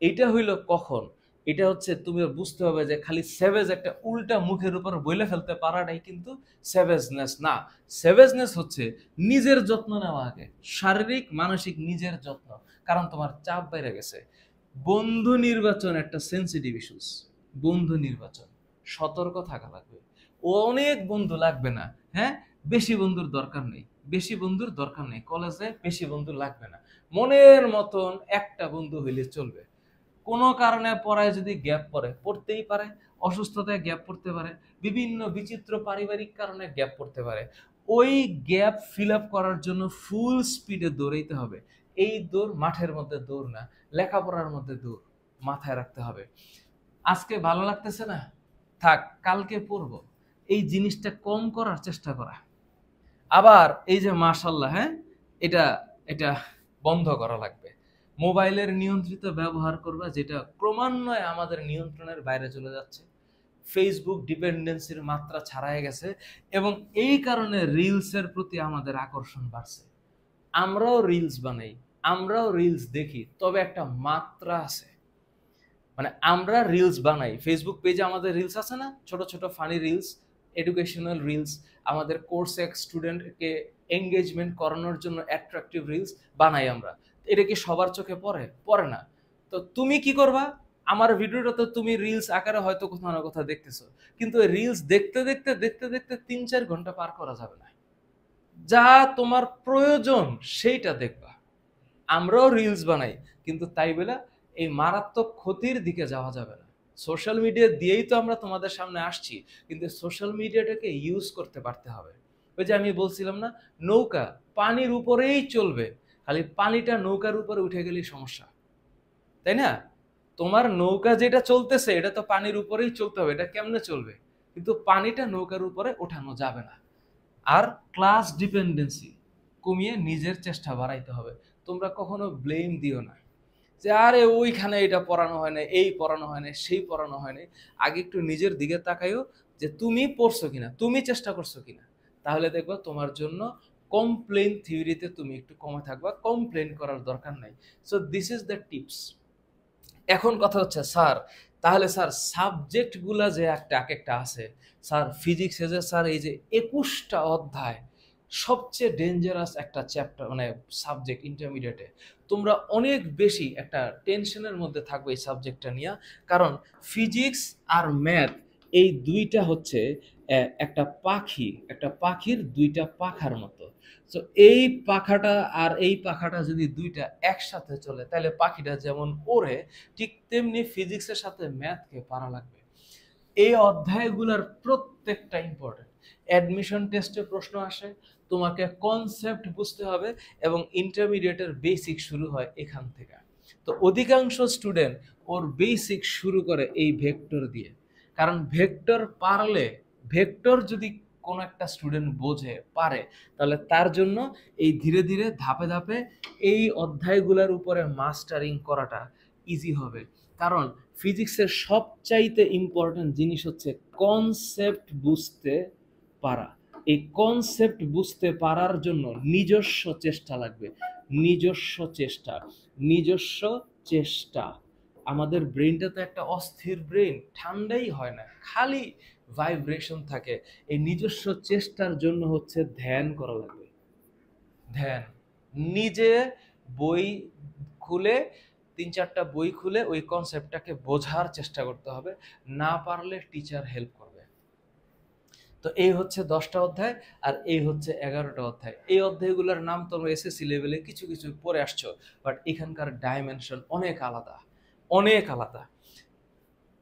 এটা হইল কখন এটা হচ্ছে তুমি বুঝতে হবে যে খালি সেভেজ একটা উল্টা মুখের উপর বইলে ফেলতে পারাটাই কিন্তু সেভেজনেস না সেভেজনেস হচ্ছে নিজের যত্ন নেওয়া আগে শারীরিক মানসিক নিজের যত্ন কারণ তোমার চাপ বেড়ে গেছে বন্ধু নির্বাচন একটা সেন্সিটিভ ইস্যুস বন্ধু নির্বাচন সতর্ক থাকা লাগবে অনেক বন্ধু লাগবে না হ্যাঁ বেশি বন্ধুর দরকার নেই বেশি বন্ধুর দরকার নেই কলেজে বেশি বন্ধু লাগবে না মনের মতন একটা বন্ধু হইলে চলবে কোনো কারণে পড়ায় যদি গ্যাপ পড়ে পড়তেই পারে অসুস্থতায় গ্যাপ পড়তে পারে বিভিন্ন বিচিত্র পারিবারিক কারণে গ্যাপ পড়তে পারে ওই গ্যাপ ফিল আপ করার জন্য ফুল স্পিডে দৌড়াইতে হবে এই দৌড় মাঠের মধ্যে দৌড় না লেখাপড়ার মধ্যে দৌড় মাথায় রাখতে হবে আজকে ভালো লাগতেছে না থাক কালকে পড়ব এই জিনিসটা কম করার চেষ্টা করা আবার এই যে মাসাল্লাহ হ্যাঁ এটা এটা বন্ধ করা লাগবে মোবাইলের নিয়ন্ত্রিত ব্যবহার করবা যেটা ক্রমান্বয়ে আমাদের নিয়ন্ত্রণের বাইরে চলে যাচ্ছে ফেসবুক ডিপেন্ডেন্সির মাত্রা ছাড়াই গেছে এবং এই কারণে রিলসের প্রতি আমাদের আকর্ষণ বাড়ছে আমরাও রিলস বানাই আমরাও রিলস দেখি তবে একটা মাত্রা আছে মানে আমরা রিলস বানাই ফেসবুক পেজে আমাদের রিলস আছে না ছোট ছোট ফানি রিলস এডুকেশনাল রিলস আমাদের কোর্স এক স্টুডেন্টকে এঙ্গেজমেন্ট করানোর জন্য অ্যাট্রাকটিভ রিলস বানাই আমরা এটা কি সবার চোখে পড়ে পড়ে না তো তুমি কি করবা আমার ভিডিওটা তো তুমি রিলস আকারে হয়তো কোথাও না কোথাও দেখতেছো কিন্তু রিলস দেখতে দেখতে দেখতে দেখতে তিন চার ঘন্টা পার করা যাবে না যা তোমার প্রয়োজন সেইটা দেখবা আমরাও রিলস বানাই কিন্তু তাই বলে এই মারাত্মক ক্ষতির দিকে যাওয়া যাবে না সোশ্যাল মিডিয়া দিয়েই তো আমরা তোমাদের সামনে আসছি কিন্তু সোশ্যাল মিডিয়াটাকে ইউজ করতে পারতে হবে ওই যে আমি বলছিলাম না নৌকা পানির উপরেই চলবে খালি পানিটা নৌকার উপরে উঠে গেলেই সমস্যা তাই না তোমার নৌকা যেটা চলতেছে এটা তো পানির উপরেই চলতে হবে এটা কেমনে চলবে কিন্তু পানিটা নৌকার উপরে ওঠানো যাবে না আর ক্লাস ডিপেন্ডেন্সি কমিয়ে নিজের চেষ্টা বাড়াইতে হবে তোমরা কখনো ব্লেম দিও না যে আরে ওইখানে এটা পড়ানো হয় না এই পড়ানো হয় না সেই পড়ানো হয় না আগে একটু নিজের দিকে তাকাইও যে তুমি পড়ছো কিনা তুমি চেষ্টা করছো কিনা তাহলে দেখবা তোমার জন্য কমপ্লেন থিওরিতে তুমি একটু কমে থাকবা কমপ্লেন করার দরকার নাই so this is the tips এখন কথা হচ্ছে স্যার তাহলে স্যার সাবজেক্টগুলো যে একটা এক একটা আছে স্যার ফিজিক্সে যে স্যার এই যে একুশটা অধ্যায় সবচেয়ে ডেঞ্জারাস একটা চ্যাপ্টার মানে সাবজেক্ট ইন্টারমিডিয়েটে তোমরা অনেক বেশি একটা টেনশনের মধ্যে থাকবে এই সাবজেক্টটা নিয়ে কারণ ফিজিক্স আর ম্যাথ এই দুইটা হচ্ছে একটা পাখি একটা পাখির দুইটা পাখার মতো তো এই পাখাটা আর এই পাখাটা যদি দুইটা একসাথে চলে তাহলে পাখিটা যেমন ওরে ঠিক তেমনি ফিজিক্সের সাথে ম্যাথকে পারা লাগবে এই অধ্যায়গুলোর প্রত্যেকটা ইম্পর্টেন্ট অ্যাডমিশন টেস্টে প্রশ্ন আসে তোমাকে কনসেপ্ট বুঝতে হবে এবং ইন্টারমিডিয়েটের বেসিক শুরু হয় এখান থেকে তো অধিকাংশ স্টুডেন্ট ওর বেসিক শুরু করে এই ভেক্টর দিয়ে কারণ ভেক্টর পারলে ভেক্টর যদি কোনো একটা স্টুডেন্ট বোঝে পারে তাহলে তার জন্য এই ধীরে ধীরে ধাপে ধাপে এই অধ্যায়গুলোর উপরে মাস্টারিং করাটা ইজি হবে কারণ ফিজিক্সের সবচাইতে ইম্পর্ট্যান্ট জিনিস হচ্ছে কনসেপ্ট বুঝতে পারা এই কনসেপ্ট বুঝতে পারার জন্য নিজস্ব চেষ্টা লাগবে নিজস্ব চেষ্টা নিজস্ব চেষ্টা আমাদের ব্রেনটা তো একটা অস্থির ব্রেন ঠান্ডাই হয় না খালি ভাইব্রেশন থাকে এই নিজস্ব চেষ্টার জন্য হচ্ছে ধ্যান করা লাগবে ধ্যান নিজে বই খুলে তিন চারটা বই খুলে ওই কনসেপ্টটাকে বোঝার চেষ্টা করতে হবে না পারলে টিচার হেল্প করবে তো এই হচ্ছে দশটা অধ্যায় আর এই হচ্ছে এগারোটা অধ্যায় এই অধ্যায়গুলোর নাম তোমরা এসএসসি লেভেলে কিছু কিছু পড়ে আসছো বাট এখানকার ডাইমেনশন অনেক আলাদা অনেক আলাদা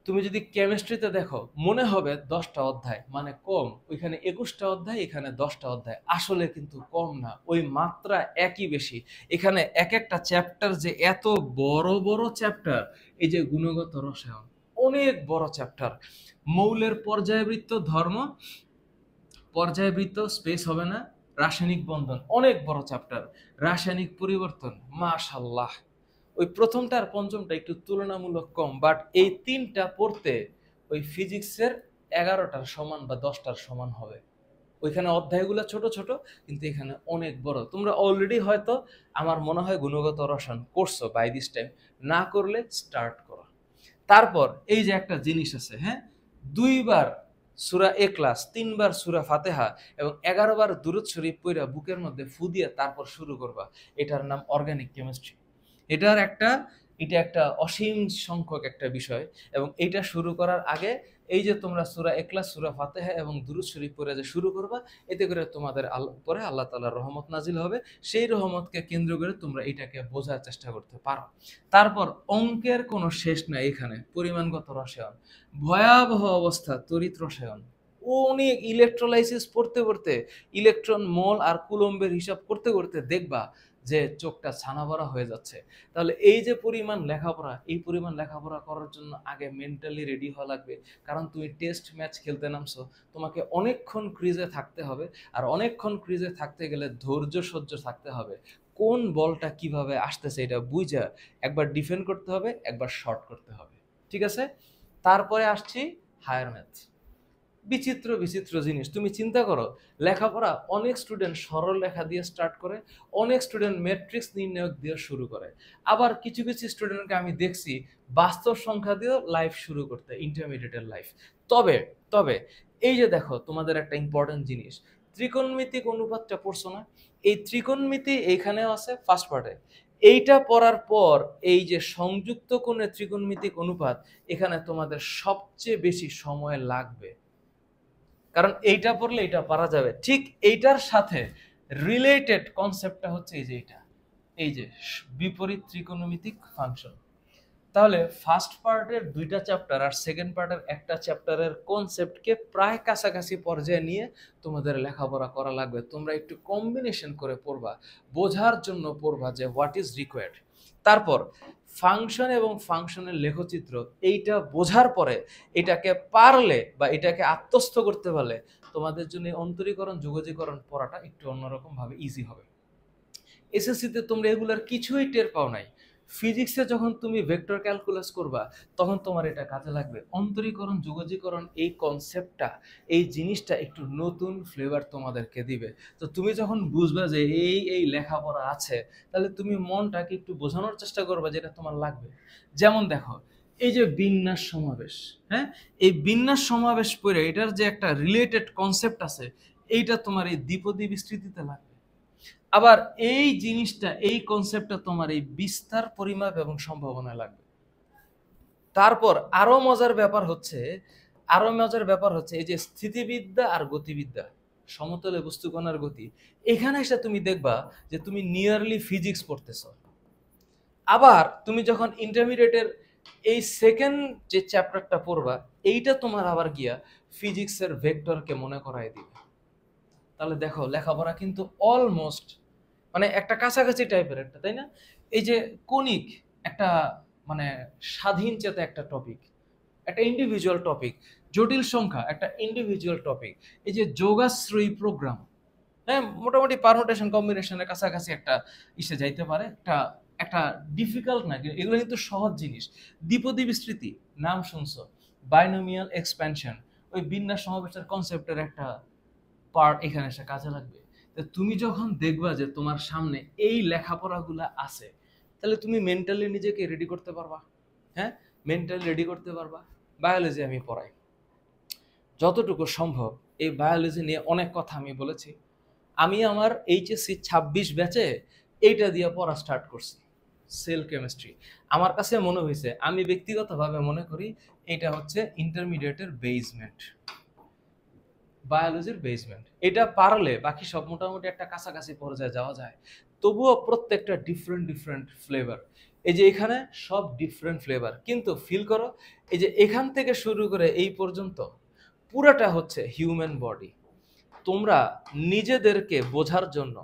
তুমি যদি কেমিস্ট্রিতে দেখো মনে হবে দশটা অধ্যায় মানে কম ওইখানে একুশটা অধ্যায় এখানে দশটা অধ্যায় আসলে কিন্তু কম না ওই মাত্রা একই বেশি এখানে এক একটা চ্যাপ্টার যে এত বড় বড় চ্যাপ্টার এই যে গুণগত রসায়ন অনেক বড় চ্যাপ্টার মৌলের পর্যায়বৃত্ত ধর্ম পর্যায়বৃত্ত স্পেস হবে না রাসায়নিক বন্ধন অনেক বড় চ্যাপ্টার রাসায়নিক পরিবর্তন মাশাল্লাহ ওই প্রথমটা আর পঞ্চমটা একটু তুলনামূলক কম বাট এই তিনটা পড়তে ওই ফিজিক্সের এগারোটার সমান বা দশটার সমান হবে ওইখানে অধ্যায়গুলো ছোট ছোট কিন্তু এখানে অনেক বড় তোমরা অলরেডি হয়তো আমার মনে হয় গুণগত রসায়ন করছো বাই দিস টাইম না করলে স্টার্ট করো তারপর এই যে একটা জিনিস আছে হ্যাঁ দুইবার সুরা এ ক্লাস তিনবার সুরা ফাতেহা এবং এগারোবার দূরত শরীফ পইরা বুকের মধ্যে ফু দিয়ে তারপর শুরু করবা এটার নাম অর্গানিক কেমিস্ট্রি এটার একটা এটা একটা অসীম সংখ্যক একটা বিষয় এবং এটা শুরু করার আগে এই যে তোমরা সুরা একলা সুরা ফাতেহা এবং দুরুদ শরীফ পরে যে শুরু করবা এতে করে তোমাদের উপরে আল্লাহ তালার রহমত নাজিল হবে সেই রহমতকে কেন্দ্র করে তোমরা এটাকে বোঝার চেষ্টা করতে পারো তারপর অঙ্কের কোনো শেষ নাই এখানে পরিমাণগত রসায়ন ভয়াবহ অবস্থা তরিত রসায়ন অনেক ইলেকট্রোলাইসিস পড়তে পড়তে ইলেকট্রন মল আর কুলম্বের হিসাব করতে করতে দেখবা যে চোখটা ছানাভরা হয়ে যাচ্ছে তাহলে এই যে পরিমাণ লেখাপড়া এই পরিমাণ লেখাপড়া করার জন্য আগে মেন্টালি রেডি হওয়া লাগবে কারণ তুমি টেস্ট ম্যাচ খেলতে নামছো তোমাকে অনেকক্ষণ ক্রিজে থাকতে হবে আর অনেকক্ষণ ক্রিজে থাকতে গেলে ধৈর্য সহ্য থাকতে হবে কোন বলটা কিভাবে আসতেছে এটা বুঝা একবার ডিফেন্ড করতে হবে একবার শর্ট করতে হবে ঠিক আছে তারপরে আসছি হায়ার ম্যাথ বিচিত্র বিচিত্র জিনিস তুমি চিন্তা করো লেখাপড়া অনেক স্টুডেন্ট সরল লেখা দিয়ে স্টার্ট করে অনেক স্টুডেন্ট ম্যাট্রিক্স নির্ণায়ক দিয়ে শুরু করে আবার কিছু কিছু স্টুডেন্টকে আমি দেখছি বাস্তব সংখ্যা দিয়েও লাইফ শুরু করতে ইন্টারমিডিয়েটের লাইফ তবে তবে এই যে দেখো তোমাদের একটা ইম্পর্টেন্ট জিনিস ত্রিকোণমিতিক অনুপাতটা পড়ছো না এই ত্রিকোণমিতি এইখানেও আছে ফার্স্ট পার্টে এইটা পড়ার পর এই যে সংযুক্ত কোণে ত্রিকোণমিতিক অনুপাত এখানে তোমাদের সবচেয়ে বেশি সময় লাগবে কারণ এইটা পড়লে এটা পারা যাবে ঠিক এইটার সাথে রিলেটেড কনসেপ্টটা হচ্ছে এই যে এটা এই যে বিপরীত ত্রিকোণমিতিক ফাংশন তাহলে ফার্স্ট পার্টের দুইটা চ্যাপ্টার আর সেকেন্ড পার্টের একটা চ্যাপ্টারের কনসেপ্টকে প্রায় কাছাকাছি পর্যায়ে নিয়ে তোমাদের লেখাপড়া করা লাগবে তোমরা একটু কম্বিনেশন করে পড়বা বোঝার জন্য পড়বা যে হোয়াট ইজ রিকোয়ার্ড তারপর ফাংশন এবং ফাংশনের লেখচিত্র এইটা বোঝার পরে এটাকে পারলে বা এটাকে আত্মস্থ করতে পারলে তোমাদের জন্য অন্তরীকরণ যোগাযোগকরণ পড়াটা একটু অন্যরকমভাবে ইজি হবে এসএসসিতে তোমরা এগুলার কিছুই টের পাও নাই ফিজিক্সে যখন তুমি ভেক্টর ক্যালকুলাস করবা তখন তোমার এটা কাজে লাগবে অন্তরীকরণ যুগজীকরণ এই কনসেপ্টটা এই জিনিসটা একটু নতুন ফ্লেভার তোমাদেরকে দিবে তো তুমি যখন বুঝবা যে এই এই লেখাপড়া আছে তাহলে তুমি মনটাকে একটু বোঝানোর চেষ্টা করবা যেটা তোমার লাগবে যেমন দেখো এই যে বিন্যাস সমাবেশ হ্যাঁ এই বিন্যাস সমাবেশ পড়ে এটার যে একটা রিলেটেড কনসেপ্ট আছে এইটা তোমার এই দ্বিপদী বিস্তৃতিতে লাগবে আবার এই জিনিসটা এই কনসেপ্টটা তোমার এই বিস্তার পরিমাপ এবং সম্ভাবনা লাগবে তারপর আরো মজার ব্যাপার হচ্ছে আরো মজার ব্যাপার হচ্ছে এই যে স্থিতিবিদ্যা আর গতিবিদ্যা সমতলে বস্তুকণার গতি এখানে এসে তুমি দেখবা যে তুমি নিয়ারলি ফিজিক্স পড়তেছ আবার তুমি যখন ইন্টারমিডিয়েটের এই সেকেন্ড যে চ্যাপ্টারটা পড়বা এইটা তোমার আবার গিয়া ফিজিক্সের ভেক্টরকে মনে করায় দিবে তাহলে দেখো লেখাপড়া কিন্তু অলমোস্ট মানে একটা কাছাকাছি টাইপের একটা তাই না এই যে কণিক একটা মানে স্বাধীন চেতা একটা টপিক একটা ইন্ডিভিজুয়াল টপিক জটিল সংখ্যা একটা ইন্ডিভিজুয়াল টপিক এই যে যোগাশ্রয়ী প্রোগ্রাম হ্যাঁ মোটামুটি পারমোটেশন কম্বিনেশনের কাছাকাছি একটা ইসে যাইতে পারে একটা একটা ডিফিকাল্ট না এগুলো কিন্তু সহজ জিনিস দ্বিপদী বিস্তৃতি নাম শুনছ বাইনোমিয়াল এক্সপ্যানশন ওই বিন্যাস সমাবেশের কনসেপ্টের একটা পার্ট এখানে এসে কাজে লাগবে তুমি যখন দেখবা যে তোমার সামনে এই লেখাপড়াগুলো আছে তাহলে তুমি মেন্টালি নিজেকে রেডি করতে পারবা হ্যাঁ মেন্টালি রেডি করতে পারবা বায়োলজি আমি পড়াই যতটুকু সম্ভব এই বায়োলজি নিয়ে অনেক কথা আমি বলেছি আমি আমার এইচএসসি ছাব্বিশ ব্যাচে এইটা দিয়ে পড়া স্টার্ট করছি সেল কেমিস্ট্রি আমার কাছে মনে হয়েছে আমি ব্যক্তিগতভাবে মনে করি এটা হচ্ছে ইন্টারমিডিয়েটের বেজমেন্ট বায়োলজির বেসমেন্ট এটা পারলে বাকি সব মোটামুটি একটা কাছাকাছি পর্যায়ে যাওয়া যায় তবুও প্রত্যেকটা ডিফারেন্ট ডিফারেন্ট ফ্লেভার এই যে এখানে সব ডিফারেন্ট ফ্লেভার কিন্তু ফিল করো এই যে এখান থেকে শুরু করে এই পর্যন্ত পুরাটা হচ্ছে হিউম্যান বডি তোমরা নিজেদেরকে বোঝার জন্য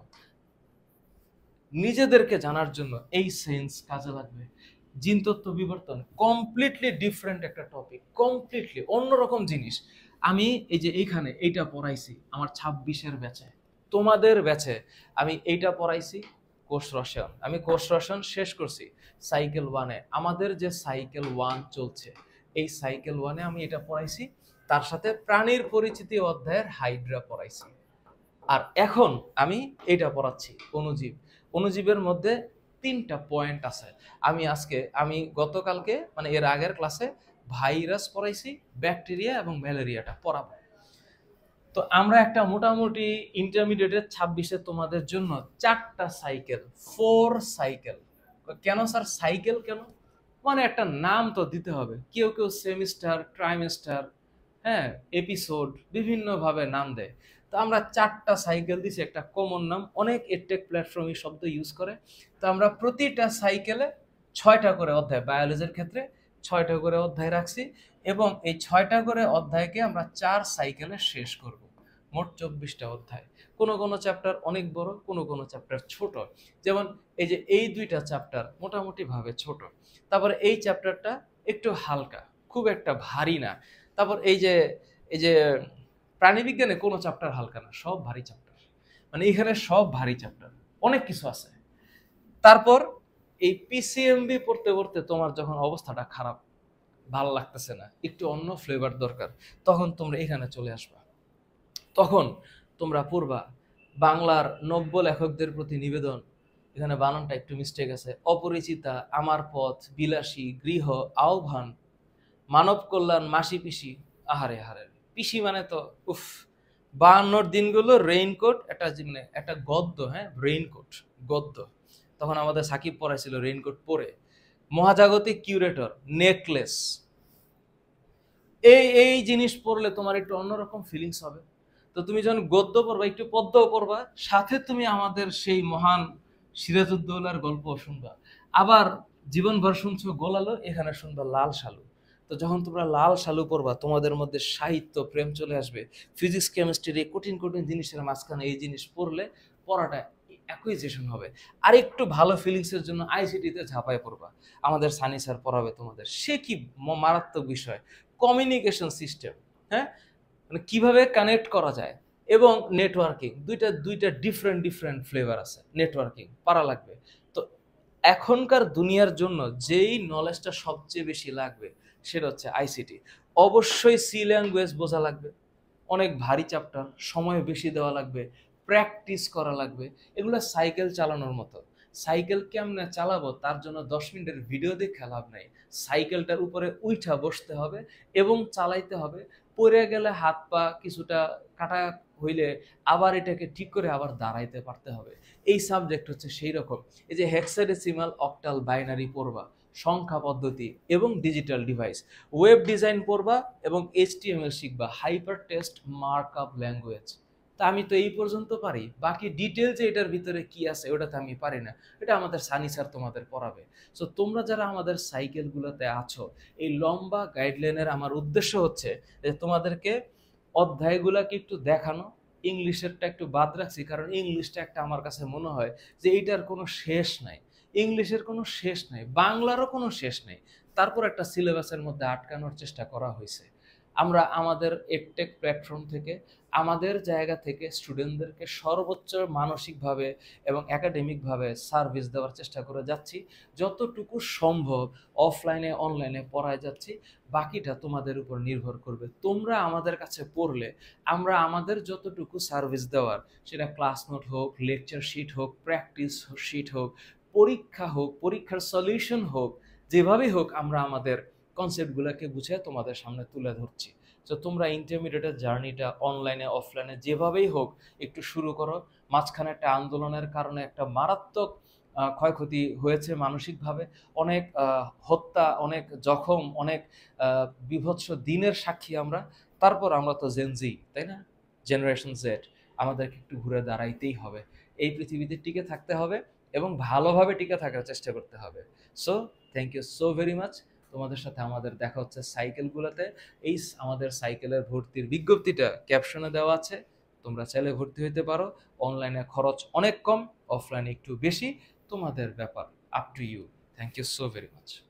নিজেদেরকে জানার জন্য এই সেন্স কাজে লাগবে জিনতত্ত্ব বিবর্তন কমপ্লিটলি ডিফারেন্ট একটা টপিক কমপ্লিটলি অন্যরকম জিনিস আমি এই যে এইখানে এইটা পড়াইছি আমার ছাব্বিশের ব্যাচে তোমাদের ব্যাচে আমি এইটা পড়াইছি কোর্স রসায়ন আমি কোর্স রসায়ন শেষ করছি সাইকেল ওয়ানে আমাদের যে সাইকেল ওয়ান চলছে এই সাইকেল ওয়ানে আমি এটা পড়াইছি তার সাথে প্রাণীর পরিচিতি অধ্যায়ের হাইড্রা পড়াইছি আর এখন আমি এটা পড়াচ্ছি অনুজীব অনুজীবের মধ্যে তিনটা পয়েন্ট আছে আমি আজকে আমি গতকালকে মানে এর আগের ক্লাসে ভাইরাস পড়াইছি ব্যাকটেরিয়া এবং ম্যালেরিয়াটা পড়াবো তো আমরা একটা মোটামুটি ইন্টারমিডিয়েটের ছাব্বিশে তোমাদের জন্য চারটা সাইকেল ফোর সাইকেল কেন স্যার সাইকেল কেন মানে একটা নাম তো দিতে হবে কেউ কেউ সেমিস্টার ট্রাইমেস্টার হ্যাঁ এপিসোড বিভিন্নভাবে নাম দেয় তো আমরা চারটা সাইকেল দিছি একটা কমন নাম অনেক এটেক প্ল্যাটফর্ম এই শব্দ ইউজ করে তো আমরা প্রতিটা সাইকেলে ছয়টা করে অধ্যায় বায়োলজির ক্ষেত্রে ছয়টা করে অধ্যায় রাখছি এবং এই ছয়টা করে অধ্যায়কে আমরা চার সাইকেলে শেষ করব মোট চব্বিশটা অধ্যায় কোনো কোনো চ্যাপ্টার অনেক বড় কোনো কোনো চ্যাপ্টার ছোট যেমন এই যে এই দুইটা চ্যাপ্টার মোটামুটিভাবে ছোট তারপর এই চ্যাপ্টারটা একটু হালকা খুব একটা ভারী না তারপর এই যে এই যে প্রাণীবিজ্ঞানে কোনো চ্যাপ্টার হালকা না সব ভারী চ্যাপ্টার মানে এখানে সব ভারী চ্যাপ্টার অনেক কিছু আছে তারপর এই পিসিএমবি পড়তে পড়তে তোমার যখন অবস্থাটা খারাপ ভাল লাগতেছে না একটু অন্য ফ্লেভার দরকার তখন তোমরা এখানে চলে আসবা তখন তোমরা পড়বা বাংলার নব্য লেখকদের প্রতি নিবেদন এখানে বানানটা একটু মিস্টেক আছে অপরিচিতা আমার পথ বিলাসী গৃহ আহ্বান মানব কল্যাণ মাসি পিসি আহারে হারে পিসি মানে তো উফ বাহান্নর দিনগুলো রেইনকোট একটা জিনিস একটা গদ্য হ্যাঁ রেইনকোট গদ্য তখন আমাদের সাকিব পরাইছিল রেইনকোট পরে মহাজাগতিক কিউরেটর নেকলেস এই এই জিনিস পড়লে তোমার একটু অন্যরকম ফিলিংস হবে তো তুমি যখন গদ্য পড়বা একটু পদ্য পড়বা সাথে তুমি আমাদের সেই মহান সিরাজউদ্দৌলার গল্প শুনবা আবার জীবনভর শুনছো গোলালো এখানে শুনবা লাল শালু তো যখন তোমরা লাল শালু পড়বা তোমাদের মধ্যে সাহিত্য প্রেম চলে আসবে ফিজিক্স কেমিস্ট্রি এই কঠিন কঠিন জিনিসের মাঝখানে এই জিনিস পড়লে পড়াটা অ্যাকুইজিশন হবে আর একটু ভালো ফিলিংসের জন্য আইসিটিতে ঝাঁপায় পড়বা আমাদের সানি স্যার পড়াবে তোমাদের সে কি মারাত্মক বিষয় কমিউনিকেশন সিস্টেম হ্যাঁ মানে কীভাবে কানেক্ট করা যায় এবং নেটওয়ার্কিং দুইটা দুইটা ডিফারেন্ট ডিফারেন্ট ফ্লেভার আছে নেটওয়ার্কিং পারা লাগবে তো এখনকার দুনিয়ার জন্য যেই নলেজটা সবচেয়ে বেশি লাগবে সেটা হচ্ছে আইসিটি অবশ্যই সি ল্যাঙ্গুয়েজ বোঝা লাগবে অনেক ভারী চ্যাপ্টার সময় বেশি দেওয়া লাগবে প্র্যাকটিস করা লাগবে এগুলো সাইকেল চালানোর মতো সাইকেল কেমনে চালাবো তার জন্য দশ মিনিটের ভিডিও দেখে লাভ নাই সাইকেলটার উপরে উইঠা বসতে হবে এবং চালাইতে হবে পড়ে গেলে হাত পা কিছুটা কাটা হইলে আবার এটাকে ঠিক করে আবার দাঁড়াইতে পারতে হবে এই সাবজেক্ট হচ্ছে সেই রকম এই যে হেক্সাডেসিমাল অক্টাল বাইনারি পড়বা সংখ্যা পদ্ধতি এবং ডিজিটাল ডিভাইস ওয়েব ডিজাইন পড়বা এবং এইচটিএমএল শিখবা hypertext markup language তা আমি তো এই পর্যন্ত পারি বাকি ডিটেল যে এটার ভিতরে কি আছে ওটাতে আমি পারি না এটা আমাদের সানি স্যার তোমাদের পড়াবে সো তোমরা যারা আমাদের সাইকেলগুলোতে আছো এই লম্বা গাইডলাইনের আমার উদ্দেশ্য হচ্ছে যে তোমাদেরকে অধ্যায়গুলোকে একটু দেখানো ইংলিশেরটা একটু বাদ রাখছি কারণ ইংলিশটা একটা আমার কাছে মনে হয় যে এইটার কোনো শেষ নাই ইংলিশের কোনো শেষ নাই বাংলারও কোনো শেষ নেই তারপর একটা সিলেবাসের মধ্যে আটকানোর চেষ্টা করা হয়েছে আমরা আমাদের এডটেক প্ল্যাটফর্ম থেকে আমাদের জায়গা থেকে স্টুডেন্টদেরকে সর্বোচ্চ মানসিকভাবে এবং একাডেমিকভাবে সার্ভিস দেওয়ার চেষ্টা করে যাচ্ছি যতটুকু সম্ভব অফলাইনে অনলাইনে পড়ায় যাচ্ছি বাকিটা তোমাদের উপর নির্ভর করবে তোমরা আমাদের কাছে পড়লে আমরা আমাদের যতটুকু সার্ভিস দেওয়ার সেটা ক্লাস নোট হোক লেকচার শিট হোক প্র্যাকটিস শিট হোক পরীক্ষা হোক পরীক্ষার সলিউশন হোক যেভাবেই হোক আমরা আমাদের কনসেপ্টগুলোকে বুঝে তোমাদের সামনে তুলে ধরছি তো তোমরা ইন্টারমিডিয়েটের জার্নিটা অনলাইনে অফলাইনে যেভাবেই হোক একটু শুরু করো মাঝখানে একটা আন্দোলনের কারণে একটা মারাত্মক ক্ষয়ক্ষতি হয়েছে মানসিকভাবে অনেক হত্যা অনেক জখম অনেক বিভৎস দিনের সাক্ষী আমরা তারপর আমরা তো জেনজি তাই না জেনারেশন জেড আমাদেরকে একটু ঘুরে দাঁড়াইতেই হবে এই পৃথিবীতে টিকে থাকতে হবে এবং ভালোভাবে টিকে থাকার চেষ্টা করতে হবে so thank you so very much তোমাদের সাথে আমাদের দেখা হচ্ছে সাইকেলগুলোতে এই আমাদের সাইকেলের ভর্তির বিজ্ঞপ্তিটা ক্যাপশনে দেওয়া আছে তোমরা চাইলে ভর্তি হইতে পারো অনলাইনে খরচ অনেক কম অফলাইনে একটু বেশি তোমাদের ব্যাপার up to you thank you so very much